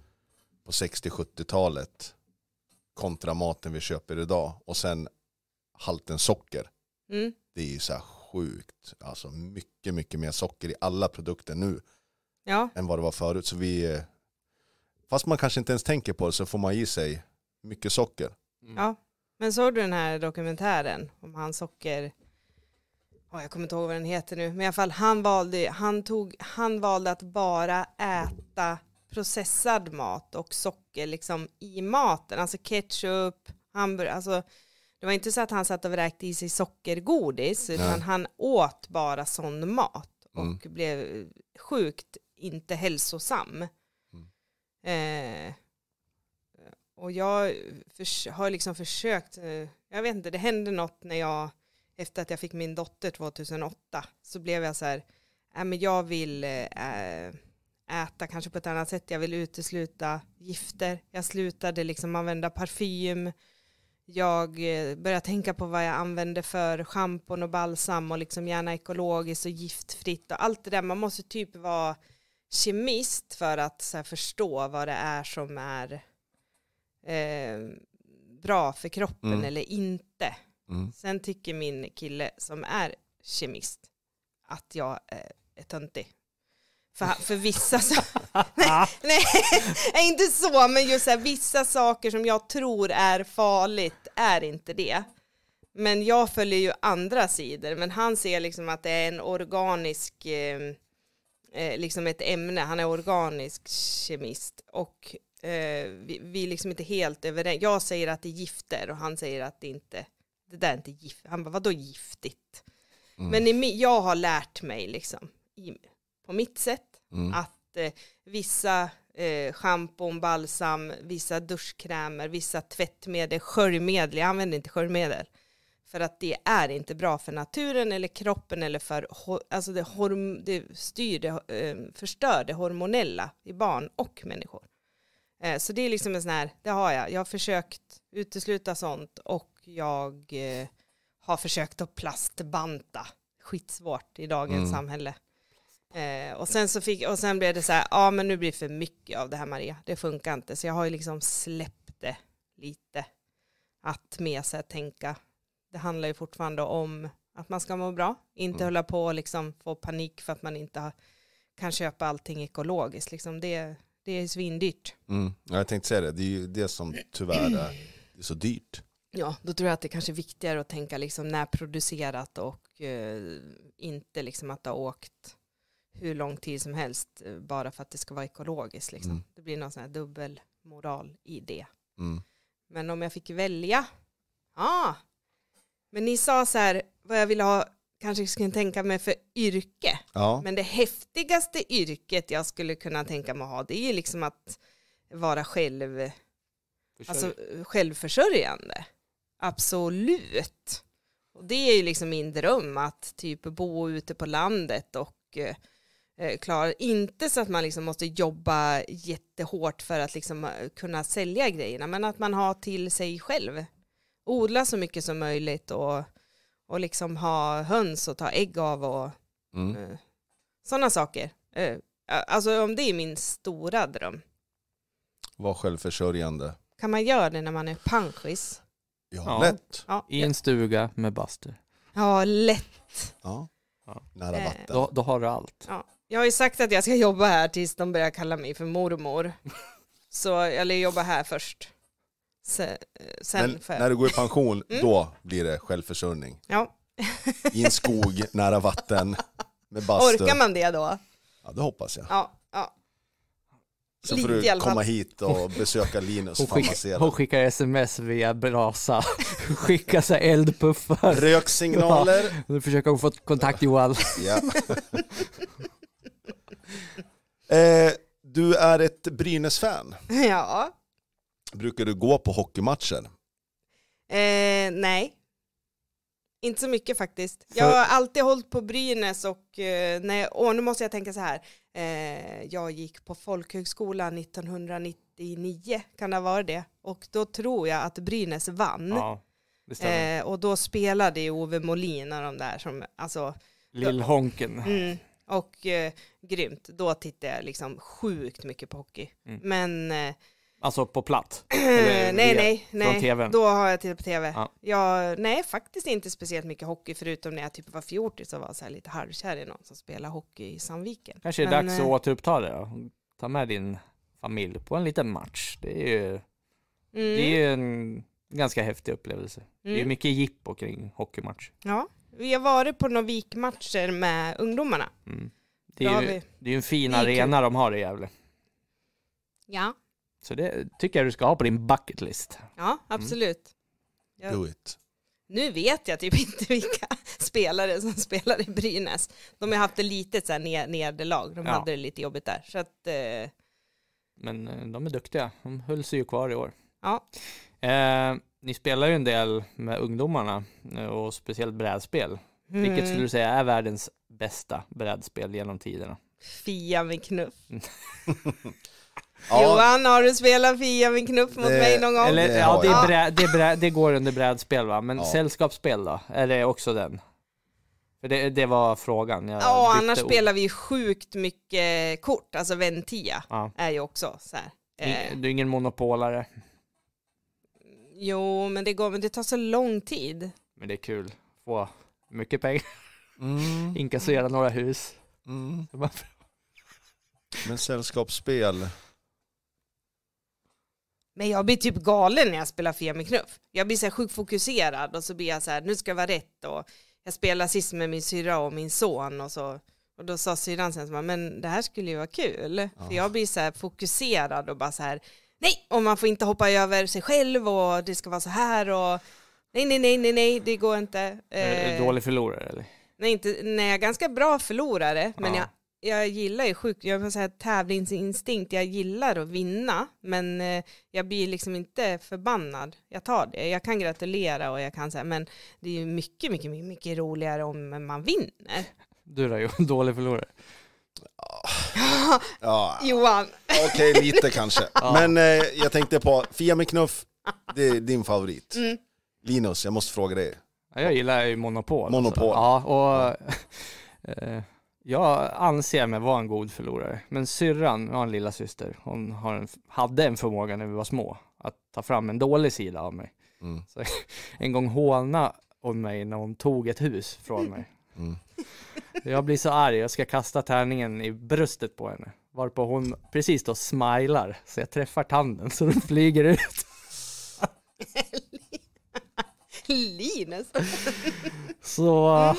på 60-70-talet kontra maten vi köper idag och sen halten socker. Mm. Det är ju så här sjukt. Alltså mycket, mycket mer socker i alla produkter nu ja. än vad det var förut. Så vi, eh, fast man kanske inte ens tänker på det så får man i sig mycket socker. Mm. Ja, men såg du den här dokumentären om han socker... Oh, jag kommer inte ihåg vad den heter nu, men i alla fall han valde, han tog, han valde att bara äta processad mat och socker liksom i maten, alltså ketchup, hamburgare, alltså det var inte så att han satt och vräkte i sig sockergodis, utan Nej. han åt bara sån mat och mm. blev sjukt inte hälsosam. Eh, och jag har liksom försökt, eh, jag vet inte, det hände något när jag, efter att jag fick min dotter 2008, så blev jag så här, äh, men jag vill eh, äta kanske på ett annat sätt, jag vill utesluta gifter, jag slutade liksom använda parfym, jag eh, började tänka på vad jag använde för schampon och balsam och liksom gärna ekologiskt och giftfritt och allt det där, man måste typ vara kemist för att så här, förstå vad det är som är eh, bra för kroppen mm. eller inte. Mm. Sen tycker min kille som är kemist att jag eh, är töntig. För, för vissa saker, nej, nej, inte så, men just här, vissa saker som jag tror är farligt är inte det. Men jag följer ju andra sidor, men han ser liksom att det är en organisk eh, eh, liksom ett ämne. Han är organisk kemist och eh, vi, vi, är liksom inte helt överens. Jag säger att det är gifter och han säger att det inte, det där är inte gift. Han bara, vadå giftigt? Mm. Men i, jag har lärt mig liksom i, på mitt sätt mm. att eh, vissa eh, schampon, balsam, vissa duschkrämer, vissa tvättmedel, sköljmedel. Jag använder inte sköljmedel. För att det är inte bra för naturen eller kroppen eller för, alltså det, horm, det styr, det ehm, förstör det hormonella i barn och människor. Eh, så det är liksom en sån här, det har jag, jag har försökt utesluta sånt och jag eh, har försökt att plastbanta. Skitsvårt i dagens mm. samhälle. Eh, och, sen så fick, och sen blev det så här, ja ah, men nu blir det för mycket av det här Maria, det funkar inte. Så jag har ju liksom släppt det lite. Att med sig tänka det handlar ju fortfarande om att man ska må bra, inte mm. hålla på och liksom få panik för att man inte kan köpa allting ekologiskt. Liksom det, det är svindyrt. Mm. Ja, jag tänkte säga det, det är ju det som tyvärr är, är så dyrt. Ja, då tror jag att det kanske är viktigare att tänka liksom när producerat och eh, inte liksom att det har åkt hur lång tid som helst eh, bara för att det ska vara ekologiskt. Liksom. Mm. Det blir någon sån här dubbelmoral i det. Mm. Men om jag fick välja, ja, ah, men ni sa så här, vad jag ville ha, kanske skulle tänka mig för yrke. Ja. Men det häftigaste yrket jag skulle kunna tänka mig att ha, det är ju liksom att vara själv, alltså, självförsörjande. Absolut. Och det är ju liksom min dröm, att typ bo ute på landet och eh, klara, inte så att man liksom måste jobba jättehårt för att liksom eh, kunna sälja grejerna, men att man har till sig själv odla så mycket som möjligt och, och liksom ha höns och ta ägg av och mm. eh, sådana saker. Eh, alltså om det är min stora dröm. Var självförsörjande. Kan man göra det när man är panschis? Ja, ja. lätt. Ja. I en stuga med bastu. Ja, lätt. Ja. Nära eh. vatten. Då, då, har du allt. Ja. Jag har ju sagt att jag ska jobba här tills de börjar kalla mig för mormor. Så, eller jobba här först. Eh, sen Men för... när du går i pension, mm. då blir det självförsörjning. Ja. I en skog nära vatten med bastu. Orkar man det då? Ja, det hoppas jag. Ja, ja. Så får du komma hit och besöka Linus Hon skicka, och skicka sms via brasa. Skickar så eldpuffar. Röksignaler. Ja, hon få kontakt Johan. Ja. eh, du är ett Brynäs-fan. Ja. Brukar du gå på hockeymatcher? Eh, nej. Inte så mycket faktiskt. För... Jag har alltid hållit på Brynäs och, eh, nej, åh, nu måste jag tänka så här. Eh, jag gick på folkhögskola 1999, kan det ha varit det? Och då tror jag att Brynäs vann. Ja, det eh, och då spelade ju Ove Molin och de där som, alltså. Lillhonken. Mm, och eh, grymt, då tittade jag liksom sjukt mycket på hockey. Mm. Men eh, Alltså på platt? nej, nej, nej. TV. Då har jag tittat på tv. Ja. Jag, nej, faktiskt inte speciellt mycket hockey förutom när jag typ var fjortis och var så lite halvkär i någon som spelar hockey i Sandviken. Kanske är det dags eh, att återuppta det då. Ta med din familj på en liten match. Det är ju, mm. det är en ganska häftig upplevelse. Mm. Det är mm. mycket jippo kring hockeymatch. Ja, vi har varit på några vikmatcher med ungdomarna. Mm. Det, är ju, det är ju en fin arena de har i Gävle. Ja, så det tycker jag du ska ha på din bucket list. Ja, absolut. Mm. Do it. Nu vet jag typ inte vilka spelare som spelar i Brynäs. De har haft ett litet så här ned, nederlag. De ja. hade det lite jobbigt där. Så att, eh... Men eh, de är duktiga. De höll sig ju kvar i år. Ja. Eh, ni spelar ju en del med ungdomarna eh, och speciellt brädspel. Mm. Vilket skulle du säga är världens bästa brädspel genom tiderna? Fia med knuff. Ja. Johan, har du spelat Fia med knuff mot det, mig någon gång? Eller, ja, det, är brä, det, är brä, det går under brädspel va, men ja. sällskapsspel då? Är det också den? det, det var frågan. Jag ja, annars ord. spelar vi sjukt mycket kort, alltså Ventia ja. är ju också så här. Eh, du är ingen monopolare? Jo, men det går, men det tar så lång tid. Men det är kul. Få mycket pengar. Mm. Inkassera några hus. Mm. Men sällskapsspel, men jag blir typ galen när jag spelar fel med knuff. Jag blir så här sjukt fokuserad och så blir jag så här, nu ska jag vara rätt och jag spelade sist med min syra och min son och så och då sa syrran sen, så bara, men det här skulle ju vara kul. Ja. För jag blir så här fokuserad och bara så här, nej, och man får inte hoppa över sig själv och det ska vara så här och nej, nej, nej, nej, nej, det går inte. Är du eh, dålig förlorare eller? Nej, inte, nej, jag är ganska bra förlorare, men ja. jag jag gillar ju sjukt, jag får säga tävlingsinstinkt, jag gillar att vinna, men eh, jag blir liksom inte förbannad. Jag tar det, jag kan gratulera och jag kan säga, men det är ju mycket, mycket, mycket, mycket roligare om man vinner. Du då, en dålig förlorare? Ja. ja. Johan. Okej, okay, lite kanske. Ja. Men eh, jag tänkte på, Fia med knuff, det är din favorit. Mm. Linus, jag måste fråga dig. jag gillar ju Monopol. Monopol. Alltså. Ja, och... Eh, jag anser mig vara en god förlorare, men syrran, jag har en lilla syster, hon har en, hade en förmåga när vi var små att ta fram en dålig sida av mig. Mm. Så, en gång håna om mig när hon tog ett hus från mig. Mm. Jag blir så arg, jag ska kasta tärningen i bröstet på henne. Varpå hon precis då smilar, så jag träffar tanden så den flyger ut. Linus! Alltså. så, mm.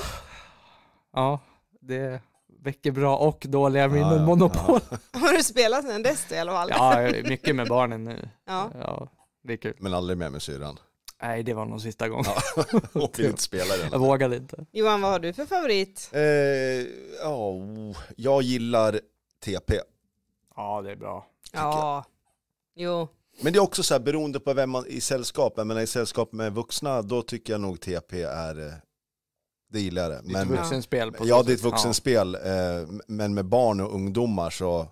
ja, det väcker bra och dåliga minnen, ja, Monopol. Har du spelat sen dess i alla fall? Ja, mycket med barnen nu. Ja. det är kul. Men aldrig mer med syrran? Nej, det var nog sista gången. Ja, och inte spela den. Jag vågade inte. Johan, vad har du för favorit? Eh, oh, jag gillar TP. Ja, det är bra. Ja, jag. jo. Men det är också så här beroende på vem man i sällskap, men i sällskap med vuxna, då tycker jag nog TP är eh, det gillar jag. Det Det är ett vuxenspel Ja, det är ett vuxenspel. Eh, men med barn och ungdomar så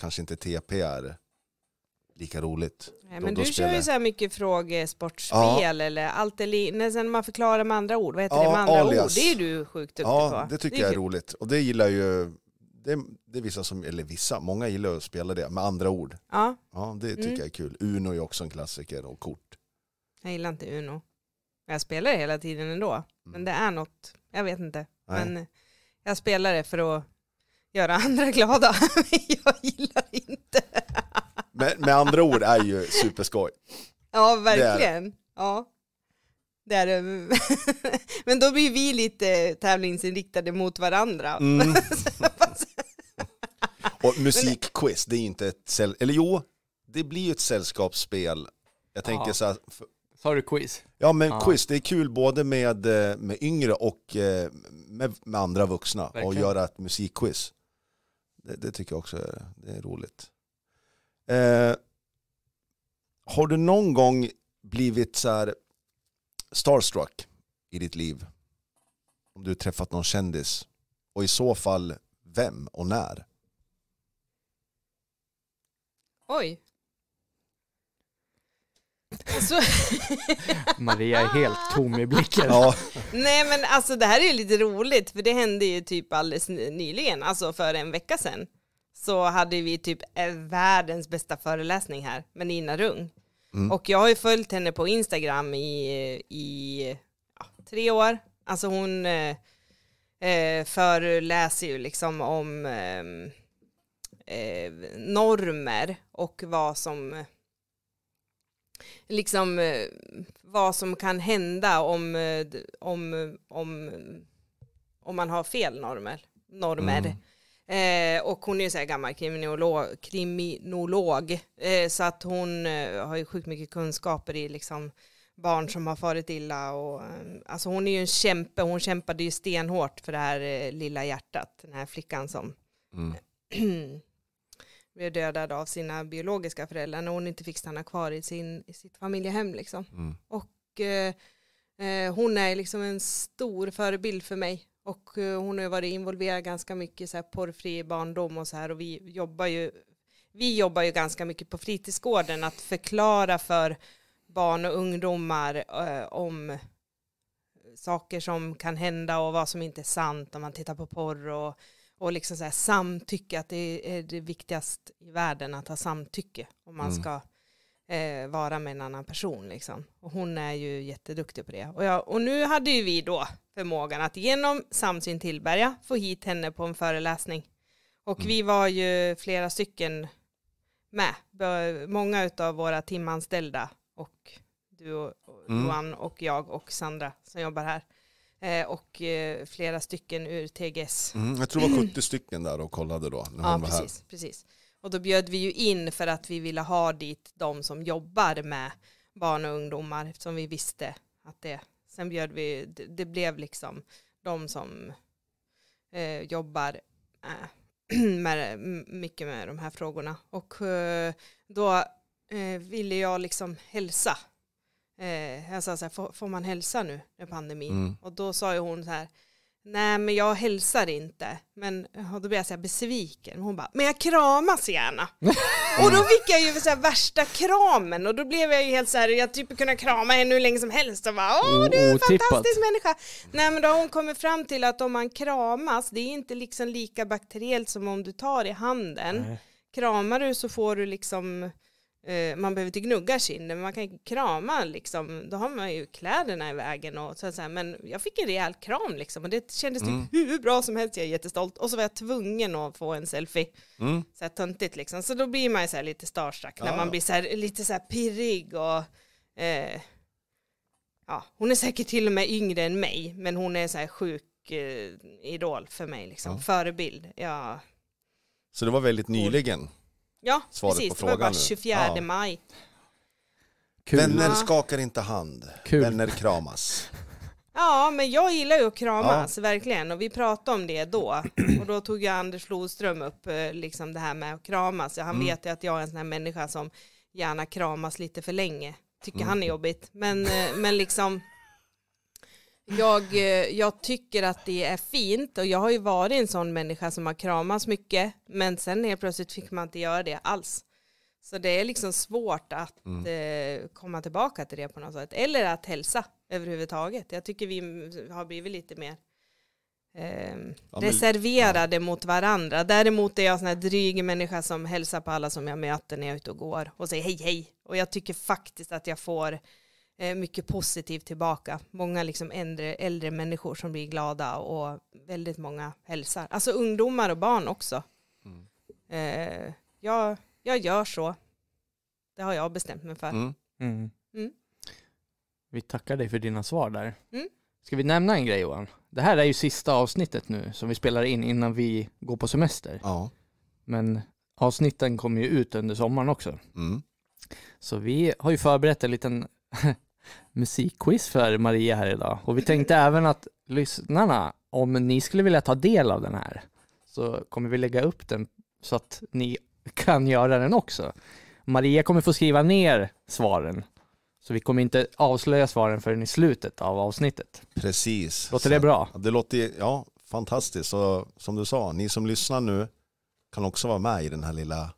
kanske inte TP är lika roligt. Nej, men då, då du spelar... kör ju så här mycket frågesportspel ja. eller allt det eller sen man förklarar med andra ord. Vad heter ja, det med andra alias. ord? Det är du sjukt duktig ja, på. Ja, det tycker det är jag är kul. roligt. Och det gillar ju det, det är vissa som, eller vissa, många gillar att spela det med andra ord. Ja. Ja, det tycker mm. jag är kul. Uno är också en klassiker och kort. Jag gillar inte Uno. Jag spelar hela tiden ändå. Men mm. det är något, jag vet inte. Nej. Men jag spelar det för att göra andra glada. jag gillar inte. Men, med andra ord är ju superskoj. Ja, verkligen. Det Ja. Det är det. Men då blir vi lite tävlingsinriktade mot varandra. Mm. Och musikquiz, det är inte ett, eller jo, det blir ju ett sällskapsspel. Jag tänker ja. så här, så du quiz. Ja, men ah. quiz, det är kul både med, eh, med yngre och eh, med, med andra vuxna Verkligen. och göra ett musikquiz. Det, det, tycker jag också är, det är roligt. Eh, har du någon gång blivit så starstruck i ditt liv? Om du träffat någon kändis? Och i så fall, vem och när? Oj. Alltså... Maria är helt tom i blicken. Ja. Nej men alltså det här är ju lite roligt för det hände ju typ alldeles nyligen, alltså för en vecka sedan. Så hade vi typ eh, världens bästa föreläsning här med Nina Rung. Mm. Och jag har ju följt henne på Instagram i, i ja, tre år. Alltså hon eh, eh föreläser ju liksom om ehm, eh, normer och vad som liksom eh, vad som kan hända om, eh, om, eh, om, om man har fel normer. normer. Mm. Eh, och hon är ju så här gammal kriminolog, kriminolog eh, så att hon har ju sjukt mycket kunskaper i liksom barn som har farit illa. Och, alltså hon är ju en kämpe, hon kämpade ju stenhårt för det här lilla hjärtat, den här flickan som mm. blev dödad av sina biologiska föräldrar när hon inte fick stanna kvar i, sin, i sitt familjehem. Liksom. Mm. Och eh, eh hon är liksom en stor förebild för mig. Och eh, hon har varit involverad ganska mycket i porrfri barndom och så här. Och vi jobbar ju, vi jobbar ju ganska mycket på fritidsgården att förklara för barn och ungdomar eh, om saker som kan hända och vad som inte är sant om man tittar på porr och och liksom så här, samtycke, att det är det viktigaste i världen att ha samtycke om man mm. ska eh, vara med en annan person. Liksom. Och hon är ju jätteduktig på det. Och, jag, och nu hade ju vi då förmågan att genom Samsyn Tillberga få hit henne på en föreläsning. Och mm. vi var ju flera stycken med, många av våra timanställda och du och mm. Johan och jag och Sandra som jobbar här. Eh, och eh, flera stycken ur TGS. Mm, jag tror det var 70 stycken där och kollade då. När ja, precis, här. precis. Och då bjöd vi ju in för att vi ville ha dit de som jobbar med barn och ungdomar eftersom vi visste att det, sen bjöd vi, det, blev liksom de som eh, jobbar eh, med, mycket med de här frågorna. Och eh, då eh, ville jag liksom hälsa Eh, jag sa så här, får, man hälsa nu när pandemin? Mm. Och då sa ju hon så här, nej men jag hälsar inte. Men då blev jag så här besviken. Hon bara, men jag kramas gärna. Mm. Och då fick jag ju så här värsta kramen och då blev jag ju helt så här, jag typ kunde krama henne hur länge som helst och bara, åh du är en fantastisk människa. Nej men då har hon kommit fram till att om man kramas, det är inte liksom lika bakteriellt som om du tar i handen. Nej. Kramar du så får du liksom Eh, man behöver inte gnugga kinden, men man kan krama liksom. Då har man ju kläderna i vägen och så, så här. Men jag fick en rejäl kram liksom och det kändes typ mm. hur bra som helst. Jag är jättestolt. Och så var jag tvungen att få en selfie. Mm. Så här töntigt liksom. Så då blir man ju så här lite starstruck ja. när man blir så här, lite så här pirrig och eh, ja, hon är säkert till och med yngre än mig, men hon är så här sjuk eh, idol för mig liksom. Ja. Förebild. Ja. Så det var väldigt nyligen? Ja, svaret precis. på det var bara 24 Ja. maj. Kul. Vänner skakar inte hand, Kul. vänner kramas. Ja, men jag gillar ju att kramas, verkligen. Och vi pratade om det då. Och då tog ju Anders Flodström upp eh, liksom det här med att kramas. Ja, han mm. vet ju att jag är en sån här människa som gärna kramas lite för länge. Tycker mm. han är jobbigt. Men, eh, men liksom, jag, eh, jag tycker att det är fint och jag har ju varit en sån människa som har kramats mycket men sen helt plötsligt fick man inte göra det alls. Så det är liksom svårt att mm. eh, komma tillbaka till det på något sätt. Eller att hälsa överhuvudtaget. Jag tycker vi har blivit lite mer eh, ja, reserverade ja. mot varandra. Däremot är jag en sån här dryg människa som hälsar på alla som jag möter när jag är ute och går och säger hej hej. Och jag tycker faktiskt att jag får Eh, mycket positivt tillbaka. Många liksom äldre, äldre människor som blir glada och väldigt många hälsar. Alltså ungdomar och barn också. Mm. Eh, jag, jag gör så. Det har jag bestämt mig för. Mm. mm. Mm. Vi tackar dig för dina svar där. Mm. Ska vi nämna en grej Johan? Det här är ju sista avsnittet nu som vi spelar in innan vi går på semester. Ja. Men avsnitten kommer ju ut under sommaren också. Mm. Så vi har ju förberett en liten musikquiz för Maria här idag. Och vi tänkte även att lyssnarna, om ni skulle vilja ta del av den här, så kommer vi lägga upp den så att ni kan göra den också. Maria kommer få skriva ner svaren, så vi kommer inte avslöja svaren förrän i slutet av avsnittet. Precis. Låter så, det bra? Det låter, ja, fantastiskt. Och som du sa, ni som lyssnar nu kan också vara med i den här lilla...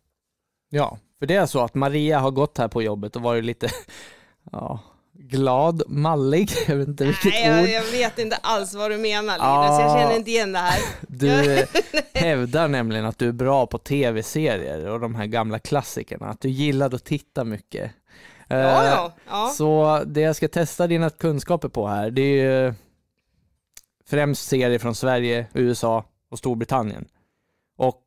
Ja, för det är så att Maria har gått här på jobbet och varit lite ja, glad, mallig. Jag vet inte vilket jag, ord. jag vet inte alls vad du menar Linus. Jag känner inte igen det här. Du eh, hävdar nämligen att du är bra på tv-serier och de här gamla klassikerna. Att du gillar att titta mycket. Ja, eh, ja, ja. Så det jag ska testa dina kunskaper på här, det är ju främst serier från Sverige, USA och Storbritannien. Och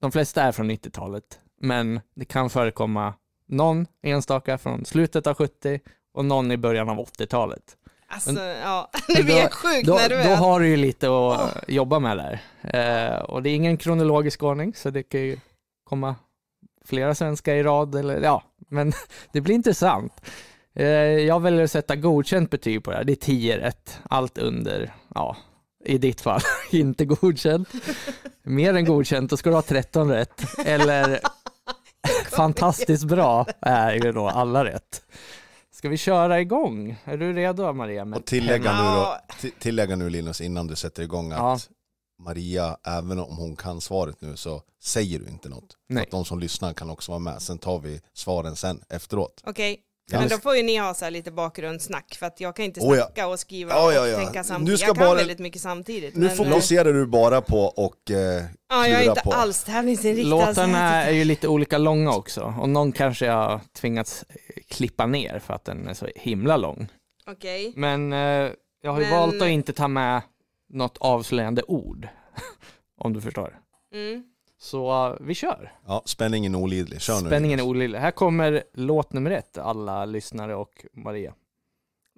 de flesta är från 90-talet, men det kan förekomma någon enstaka från slutet av 70 och någon i början av 80-talet. Alltså, Men, ja, nu blir jag sjukt då, nervös. Då har du ju lite att oh. jobba med där. Eh, och det är ingen kronologisk ordning, så det kan ju komma flera svenskar i rad. Eller, ja, men det blir intressant. Eh, jag väljer att sätta godkänt betyg på det här. Det är 10 rätt. Allt under, ja, i ditt fall, inte godkänt. Mer än godkänt, då ska du ha 13 rätt. Eller Fantastiskt bra är ju då alla rätt. Ska vi köra igång? Är du redo Maria? Med och tillägga nu, då, tillägga nu Linus innan du sätter igång att ja. Maria, även om hon kan svaret nu så säger du inte något. Nej. att de som lyssnar kan också vara med. Sen tar vi svaren sen efteråt. Okej. Okay. Ja. Men då får ju ni ha så lite bakgrundssnack för att jag kan inte snacka oh ja. och skriva oh ja, och tänka samtidigt. Jag kan bara... väldigt mycket samtidigt. Nu men... fokuserar eh, du bara på och eh, Ja, jag är inte på. alls tävlingsinriktad. Låtarna är ju lite olika långa också och någon kanske jag tvingats eh, klippa ner för att den är så himla lång. Okej. Okay. Men eh, jag har ju men... valt att inte ta med något avslöjande ord, om du förstår. Mm. Så uh, vi kör. Ja, spänningen är olidlig. Kör nu. Spänningen är olidlig. Här kommer låt nummer ett, alla lyssnare och Maria.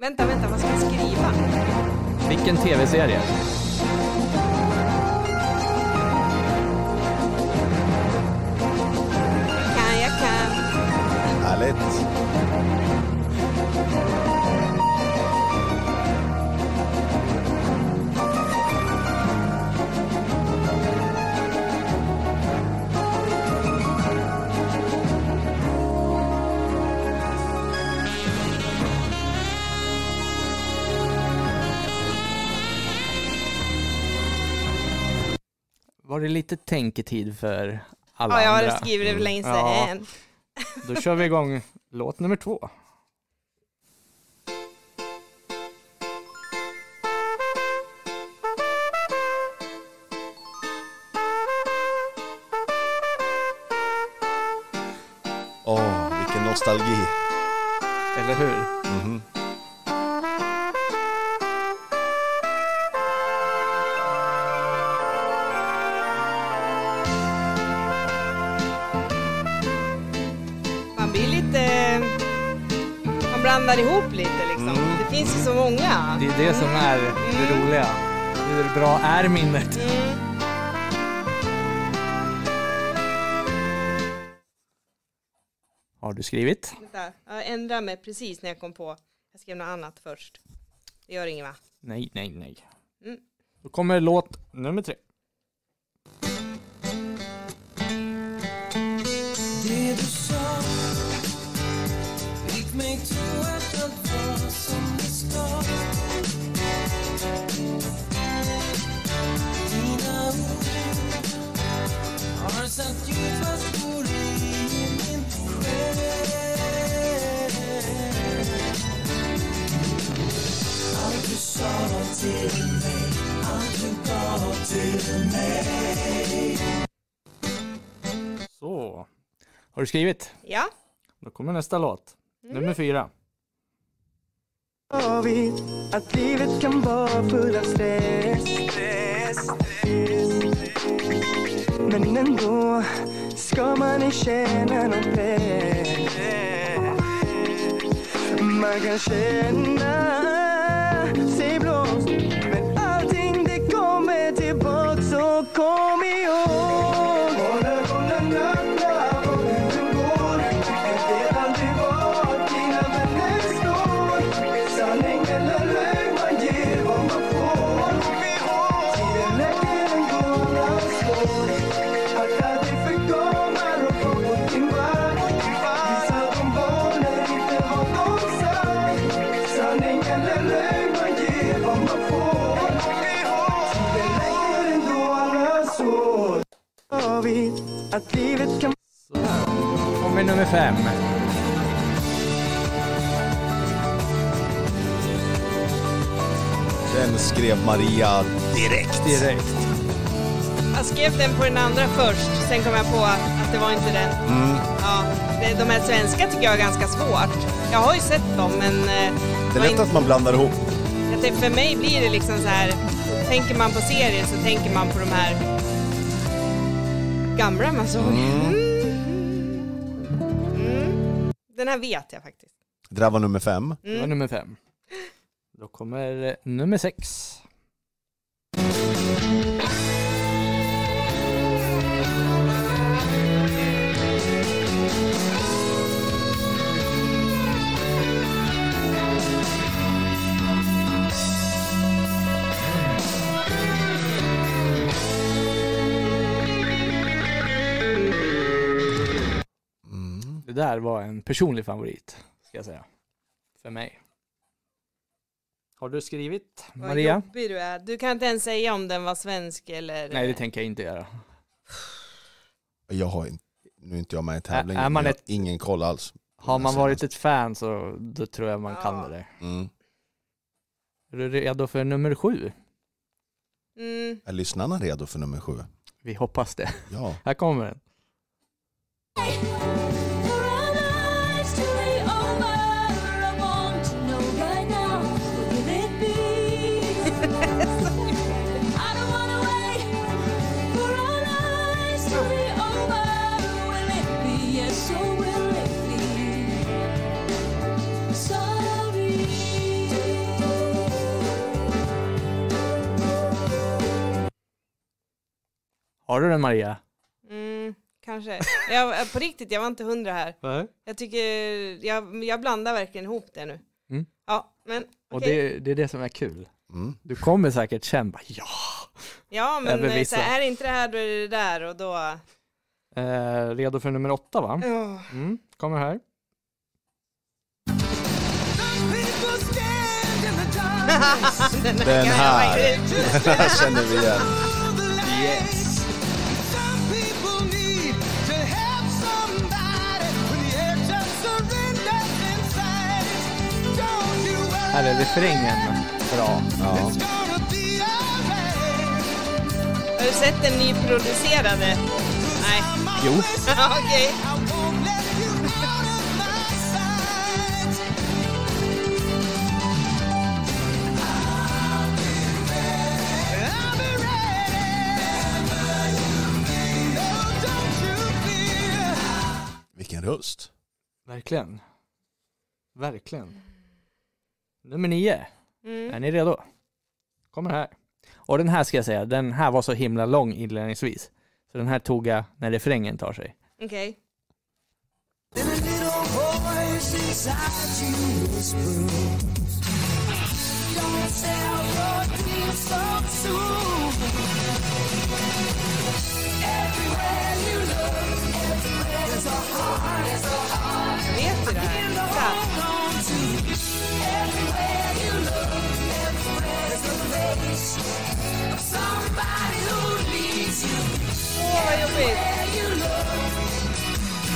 Vänta, vänta, vad ska jag skriva? Vilken tv-serie? Kan jag kan. Härligt. var det lite tänketid för alla ja, andra. Mm. Ja, du skriver det länge sedan. Då kör vi igång låt nummer två. Åh, oh, vilken nostalgi. Eller hur? Mm -hmm. lite liksom. Mm. Det finns ju så många. Det är det som är det mm. roliga. Hur bra är minnet? Mm. Har du skrivit? Vänta, jag ändrade mig precis när jag kom på. Jag skrev något annat först. Det gör inget va? Nej, nej, nej. Mm. Då kommer låt nummer tre. satt djupa spår i min själ Allt du sa till mig, allt du gav till mig Så. Har du skrivit? Ja. Då kommer nästa låt. Mm. Nummer fyra att livet kan vara full av stress. stress, stress. nanango skomane shena no pe magashena yeah. Att livet kan... Då kommer nummer fem. Den skrev Maria direkt. Direkt. Jag skrev den på den andra först, sen kom jag på att, det var inte den. Mm. Ja, de här svenska tycker jag är ganska svårt. Jag har ju sett dem, men... Eh, det är lätt att man blandar ihop. för mig blir det liksom så här, tänker man på serier så tänker man på de här Gamla man såg. Mm. Mm. mm. Den här vet jag faktiskt. Det där var nummer fem. Mm. Det var nummer fem. Då kommer nummer sex. Det där var en personlig favorit, ska jag säga. För mig. Har du skrivit, Maria? Vad jobbig du är. Du kan inte ens säga om den var svensk eller... Nej, det tänker jag inte göra. Jag har inte, nu är inte jag med i tävlingen, Ä- är man ett, ingen koll alls. Har man alltså, varit ett fan så då tror jag man ja. kan det där. Mm. Är du redo för nummer sju? Mm. Är lyssnarna redo för nummer sju? Vi hoppas det. Ja. Här kommer den. Har du den Maria? Mm, kanske. Jag, eh, på riktigt, jag var inte hundra här. Jag tycker, jag, jag blandar verkligen ihop det nu. Mm. Ja, men Och det, det är det som är kul. Mm. Du kommer säkert känna ja. Ja, men eh, så här, är inte det här då är det där och då. Eh, redo för nummer åtta va? Ja. Mm, kommer här. Den här, Den här. känner vi igen. Yes. Här är refrängen bra. Ja. Har du sett den nyproducerade? Nej. Jo. Okej. Vilken röst. Verkligen. Verkligen. Nummer nio. Mm. Är ni redo? Kommer här. Och den här ska jag säga, den här var så himla lång inledningsvis. Så den här tog jag när refrängen tar sig. Okej. Okay. Everywhere you look, everywhere there's a heart, there's a Åh, oh, vad jobbigt!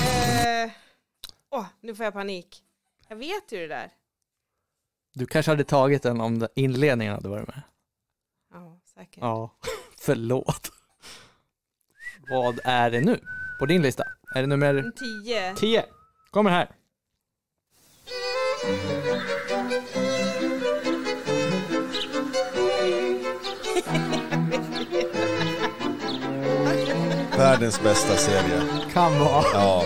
Eh, åh, eh, oh, nu får jag panik. Jag vet ju det där. Du kanske hade tagit den om inledningen hade varit med. Ja, oh, säkert. Ja, förlåt. Vad är det nu på din lista? Är det nummer? 10. 10. Kommer här. Mm. Världens bästa serie. Kan vara. Ja.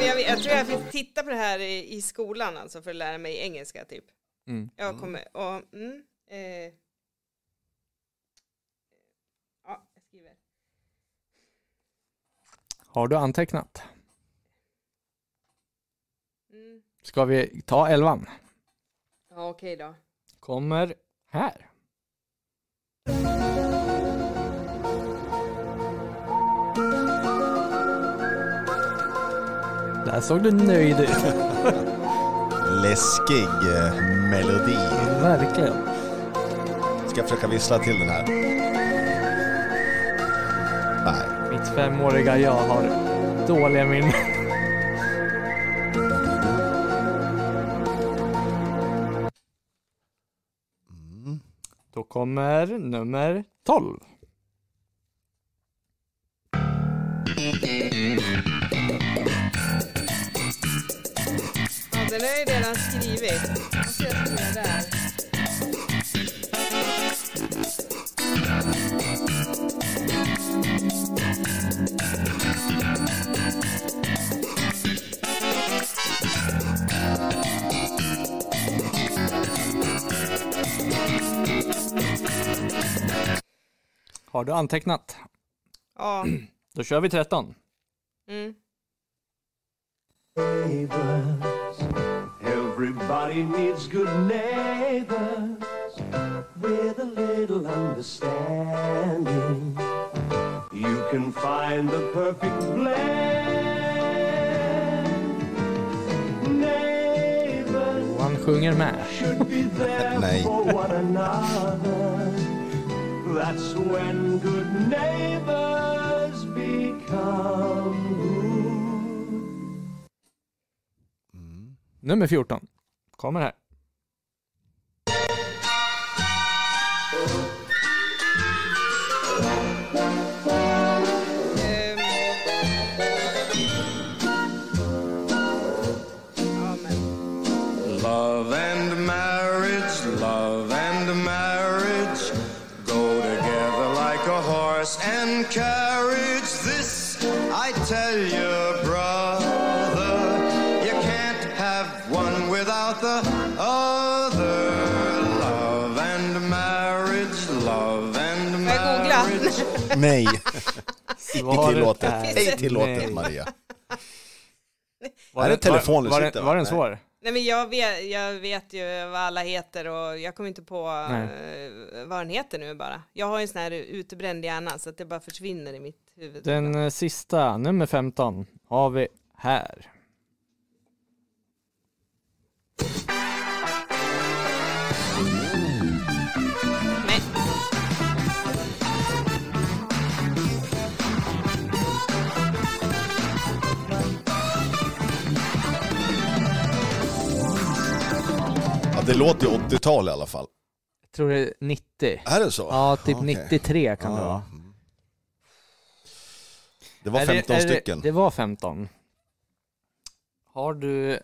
jag, jag tror jag fick titta på det här i, i skolan alltså för att lära mig engelska typ. Mm. Jag kommer och... Mm, eh, ja, jag skriver. Har du antecknat? Mm. Ska vi ta elvan? Ja, okej då. Kommer här. Där såg du nöjd ut. Läskig eh, melodi. Verkligen. Ska jag försöka vissla till den här? Nej. Mitt femåriga jag har dåliga minnen. kommer nummer 12. Ja, den har ju redan skrivit. där. Har du antecknat? Ja. Då kör vi 13. Mm. Everybody needs good neighbors with a little understanding. You can find the perfect blend. Neighbors Han sjunger med. should be there Nej. for one another. That's when good neighbors become good. Mm. Nummer 14 kommer här. nej. Icke tillåtet. Ej tillåtet, Maria. Var det en var, var, sitter, var den svår? Nej men jag vet, jag vet ju vad alla heter och jag kommer inte på Nej. Eh, vad den heter nu bara. Jag har ju en sån här utebränd hjärna så att det bara försvinner i mitt huvud. Den eh, sista, nummer 15, har vi här. det låter ju 80-tal i alla fall. Jag tror det är 90. Är det så? Ja, typ Okej. 93 kan det vara. Det var Är det- 15 är det- stycken. Det var 15. Har du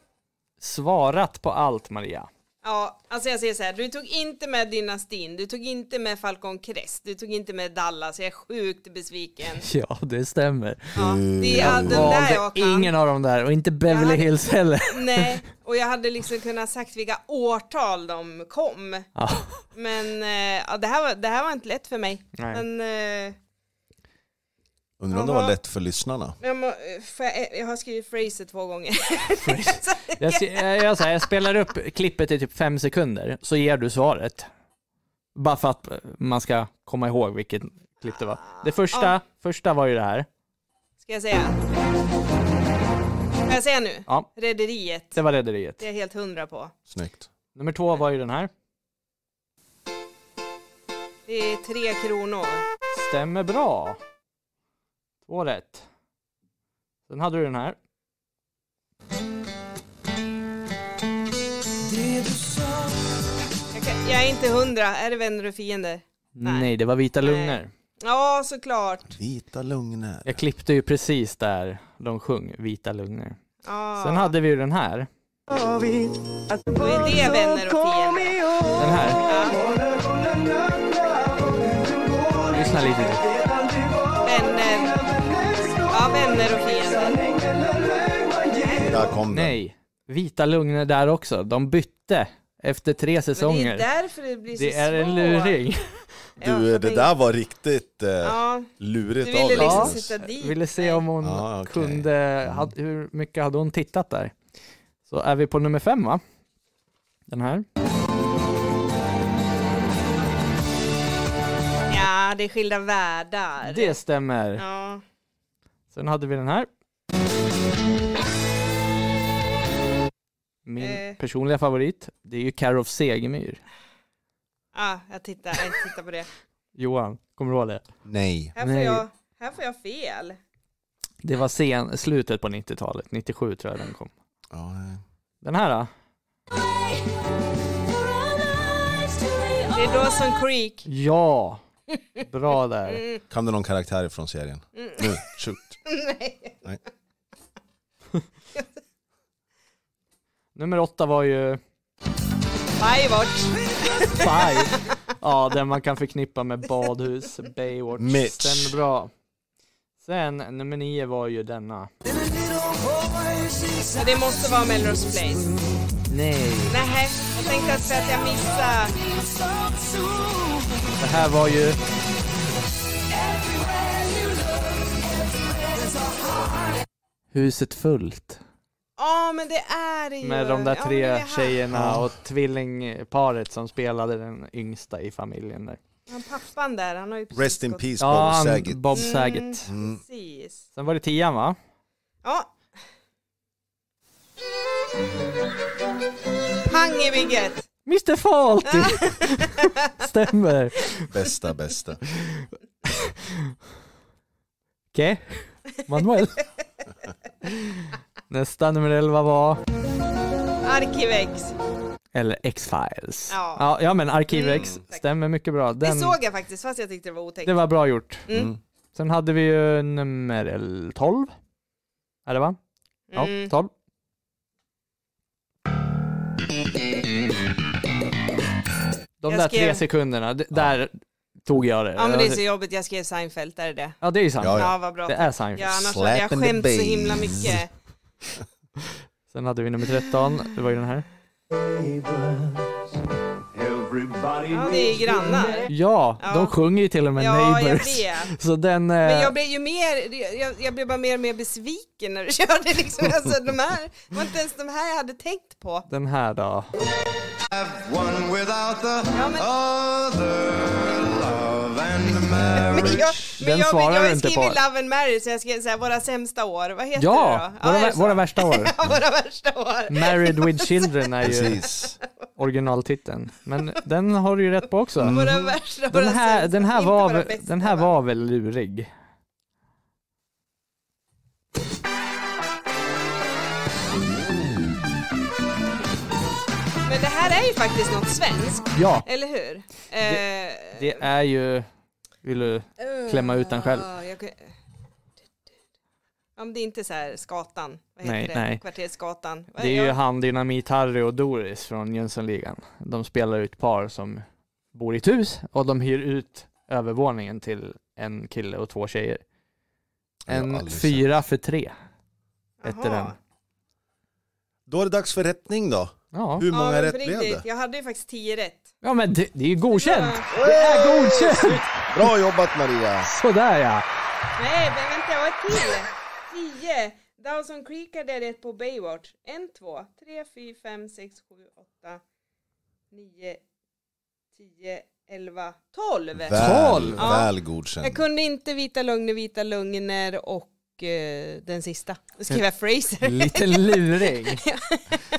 svarat på allt Maria? Ja, alltså jag säger så här, du tog inte med Dynastin, du tog inte med Falcon Crest, du tog inte med Dallas, jag är sjukt besviken. Ja, det stämmer. Ja, det är den där jag kan. ingen av dem där och inte Beverly hade, Hills heller. Nej, och jag hade liksom kunnat sagt vilka årtal de kom. Ja. Men eh, ja, det, här var, det här var inte lätt för mig. Nej. Men, eh, Undrar om det var lätt för lyssnarna. Jag, må, jag har skrivit Fraser två gånger. jag, jag, jag, spelar upp klippet i typ fem sekunder, så ger du svaret. Bara för att man ska komma ihåg vilket klipp det var. Det första, ja. första var ju det här. Ska jag säga? Ska jag säga nu? Ja. Rederiet. Det var Rederiet. Det är jag helt hundra på. Snyggt. Nummer två var ju den här. Det är Tre Kronor. Stämmer bra. Två rätt. Sen hade du den här. Jag, är inte hundra. Är det vänner och fiender? Nej, Nej det var Vita Nej. Ja, såklart. Vita Lungor. Jag klippte ju precis där de sjöng Vita Lungor. Ah. Sen hade vi ju den här. Vad är det vänner och fiender? Den här. Ja. Lyssna lite lögner och fiender. Där kom den. Nej, vita lögner där också. De bytte efter tre säsonger. Men det är därför det blir så Det är en luring. Du, det där var riktigt eh, ja. lurigt av dig. Du ville liksom sitta dit. ville se om hon ah, okay. kunde, had, hur mycket hade hon tittat där? Så är vi på nummer fem va? Den här. Ja, det är skilda världar. Det stämmer. Ja. Sen hade vi den här. Min Eh. personliga favorit, det är ju Karof Segemyhr. Ah, jag tittar, jag tittar på det. Johan, kommer du ihåg det? Nej. Här får, Nej. jag, här får jag fel. Det var sen, slutet på 90-talet, 97 tror jag den kom. Ja, Den här då? Ah. Det är Dawson Creek. Ja, Bra där. Mm. Kan du någon karaktär från serien? Mm. Nu, shoot. Nej. Nej. Nummer åtta var ju... Baywatch. Bay. Ja, den man kan förknippa med badhus, Baywatch. Mitch. Den bra. Sen nummer nio var ju denna. Ja, det måste vara Melrose Place. Nej. Nej, jag tänkte att jag missade. Det här var ju... Huset fullt. Ja, men det är det ju. Med de där tre ja, tjejerna och tvillingparet som spelade den yngsta i familjen där. Han pappan där, han har ju Rest in peace Bob ja, Saget. Bob Saget. Mm, mm, Precis. Sen var det tian va? Ja. Pang i bygget! Mr Faulty! Stämmer. Bästa, bästa. Okej, Manuel. Nästa nummer 11 var... Arkivex. Eller X-Files. Ja. ja. Ja, men Arkivex mm, stämmer mycket bra. Den... Det såg jag faktiskt fast jag tyckte det var otäckt. Det var bra gjort. Mm. Mm. Sen hade vi ju nummer 12. Är det va? Ja, 12. Mm. De jag där skrev... tre sekunderna, d- där tog jag det. Ja men det är alltså- så jobbigt, jag skrev Seinfeld, där är det. Ja, det är ju Seinfeld. Ja, Ja, vad bra. Det är Seinfeld. Ja, annars hade jag Slap skämt så himla mycket. Sen hade vi nummer 13, det var ju den här. Ja, det är grannar. Ja, Ja. de sjunger ju till och med Ja, jag vet. Så den... Eh, men jag blev ju mer, jag, jag blev bara mer och mer besviken när du körde liksom. Alltså de här, det var inte ens de här jag hade tänkt på. Den här då ja, men... men jag, men jag, jag, jag inte på. Love and Marriage, så jag skrev så här, våra sämsta år, vad heter ja, det då? ja, våra värsta år. våra värsta år. Married with Children är ju originaltiteln, men den har du ju rätt på också. Mm. Våra värsta, den här, den här, var, den här var väl lurig? här är ju faktiskt något svenskt. Ja. Eller hur? Det, eh, det är ju... Vill du eh, klämma ut den själv? Jag, om det är inte så här Skatan, vad heter nej, det? Kvartersgatan. Det är ju han Dynamit Harry och Doris från Jönssonligan. De spelar ut par som bor i ett hus och de hyr ut övervåningen till en kille och två tjejer. En fyra för tre hette den. Då är det dags för rättning då. Ja. Hur många ja, rätt blev det? Jag hade ju faktiskt tio rätt. Ja men det, det är ju godkänt! Ja. Det är godkänt! Bra jobbat Maria! Sådär ja! Nej, men vänta, jag har till! Tio! Dawson Creek hade jag rätt på Baywatch. En, två, tre, fyra, fem, sex, sju, åtta, nio, tio, elva, tolv! Väl, tolv! Ja. Väl godkänd. Jag kunde inte Vita Lögner, Vita Lögner och Eh, den sista. Skriva Fraser. Lite luring.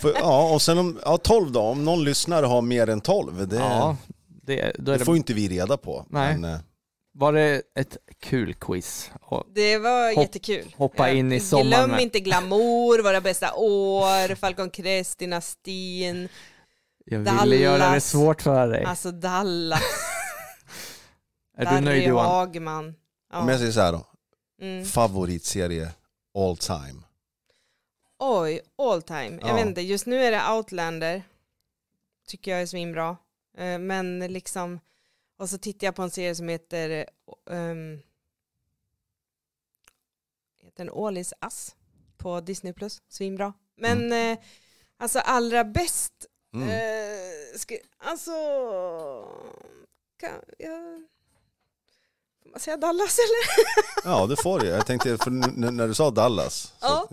ja, och sen om ja, 12 då, om någon lyssnare har mer än 12, det, ja, det, det, det får inte vi reda på. Nej. Men, eh, var det ett kul quiz? Det var Hopp, jättekul. Hoppa in i sommaren. Glöm inte Glamour, Våra bästa år, Falcon Crest, Dynastin, Jag Dallas. ville göra det svårt för dig. Alltså Dallas. är Larry du nöjd Johan? Hagman. Ja. Om jag säger så här då, Mm. favoritserie all time? Oj, all time. Ja. Jag vet inte, just nu är det Outlander. Tycker jag är svinbra. Eh, men liksom, och så tittar jag på en serie som heter, um, heter All is Us på Disney+. Plus. Svinbra. Men mm. eh, alltså allra bäst, mm. eh, alltså, kan, jag, Får man säga Dallas eller? Ja, det får du. Jag tänkte, för när du sa Dallas, ja.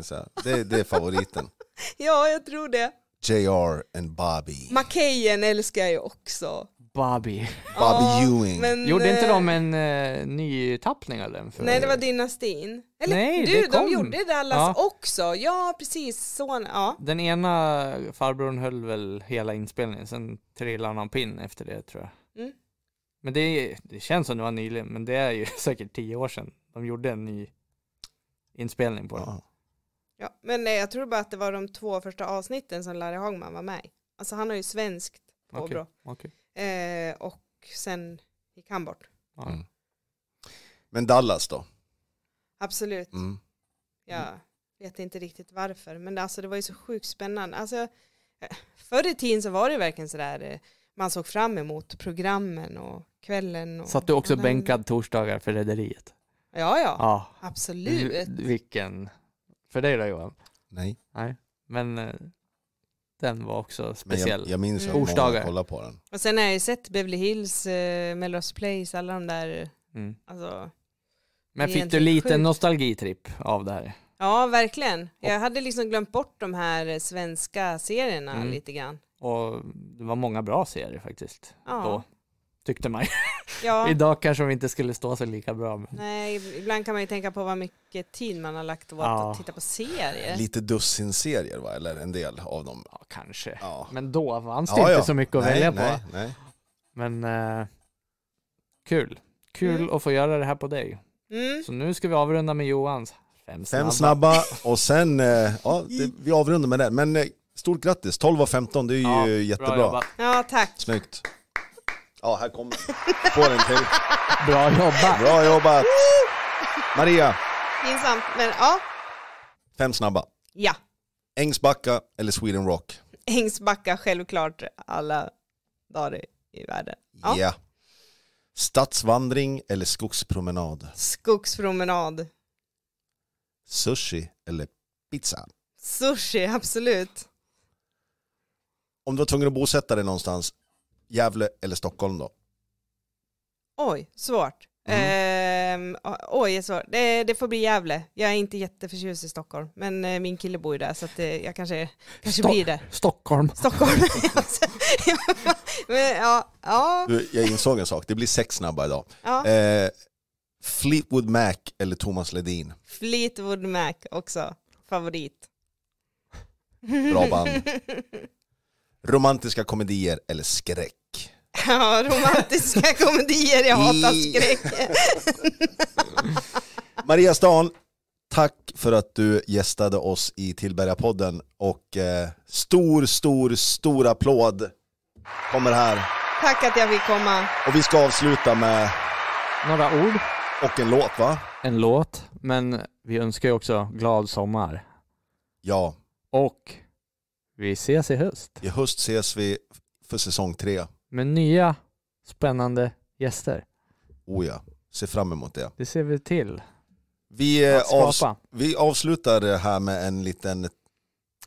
det, det är favoriten. Ja, jag tror det. JR and Bobby. Macahan älskar jag ju också. Bobby. Bobby ja, Ewing. Men, gjorde inte de eh, en uh, ny tappning av den? För... Nej, det var Dynastin. Eller nej, du, de gjorde Dallas ja. också. Ja, precis. Son, ja. Den ena farbrorn höll väl hela inspelningen, sen trillade han pin efter det tror jag. Men det, det känns som det var nyligen, men det är ju säkert tio år sedan de gjorde en ny inspelning på den. Ja. men eh, jag tror bara att det var de två första avsnitten som Larry Hagman var med i. Alltså han har ju svenskt påbrå. Okay, okay. eh, och sen gick han bort. Mm. Men Dallas då? Absolut. Mm. Jag mm. vet inte riktigt varför, men alltså det var ju så sjukt spännande. Alltså, eh, förr i tiden så var det verkligen sådär, eh, man såg fram emot programmen och kvällen. Och, Satt du också bänkad torsdagar för Rederiet? Ja, ja, ja, absolut. Vilken, för dig då Johan? Nej. Nej, men eh, den var också speciell. jag, jag minns att mm. många kollade på den. Och sen har jag ju sett Beverly Hills, eh, Melrose Place, alla de där. Mm. Alltså, men fick du lite sjuk. nostalgitripp av det här? Ja, verkligen. Jag hade liksom glömt bort de här eh, svenska serierna mm. lite grann. Och det var många bra serier faktiskt. Ja. Då tyckte man. Ja. Idag kanske de inte skulle stå sig lika bra. Men... Nej, ibland kan man ju tänka på vad mycket tid man har lagt åt ja. att titta på serier. Lite dussin serier va, eller en del av dem. Ja, kanske. Ja. Men då fanns det inte så mycket att nej, välja på. Nej. Men eh, kul. Kul mm. att få göra det här på dig. Mm. Så nu ska vi avrunda med Johans fem snabba. Fem snabba och sen, eh, ja, det, vi avrundar med det. Men eh, stort grattis, 12 av 15, det är ju jättebra. Ja, tack. Snyggt. Ja, här kommer Får en till. Bra jobbat. Bra jobbat. Maria. Pinsamt, men ja. Fem snabba. Ja. Ängsbacka eller Sweden Rock? Ängsbacka självklart alla dagar i världen. Ja. ja. Stadsvandring eller skogspromenad? Skogspromenad. Sushi eller pizza? Sushi, absolut. Om du var tvungen att bosätta dig någonstans, Gävle eller Stockholm då? Oj, svårt. Mm. Eh, oj, svårt. Det, det, får bli Gävle. Jag är inte jätteförtjust i Stockholm, men eh, min kille bor ju där så att eh, jag kanske, kanske Sto blir det. Stockholm. Stockholm. men, ja, ja. Du, jag insåg en sak, det blir sex snabba idag. Ja. Eh, Fleetwood Mac eller Thomas Ledin? Fleetwood Mac också, favorit. Bra band. romantiska komedier eller skräck? Ja, romantiska komedier. Jag hatar skräck. Maria Stan, tack för att du gästade oss i Tillberga-podden och eh, stor, stor, stor applåd kommer här. Tack att jag fick komma. Och vi ska avsluta med Några ord och en låt va? en låt, men vi önskar ju också glad sommar. Ja, Och vi ses i höst. I höst ses vi för säsong tre. Med nya spännande gäster. Oh ja, ser fram emot det. Det ser vi till. Vi, eh, avs vi avslutar det här med en liten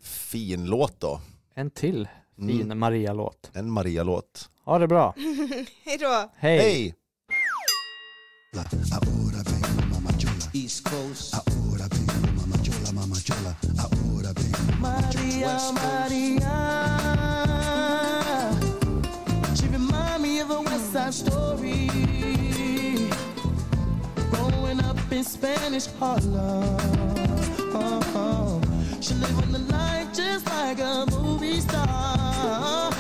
fin låt då. En till fin mm. Maria-låt. En Maria-låt. Ha det bra. Hej då. Hej. East Coast. Maria, Maria. She remind me of a West Side Story. Growing up in Spanish Harlem. Oh, oh. She lived the life just like a movie star.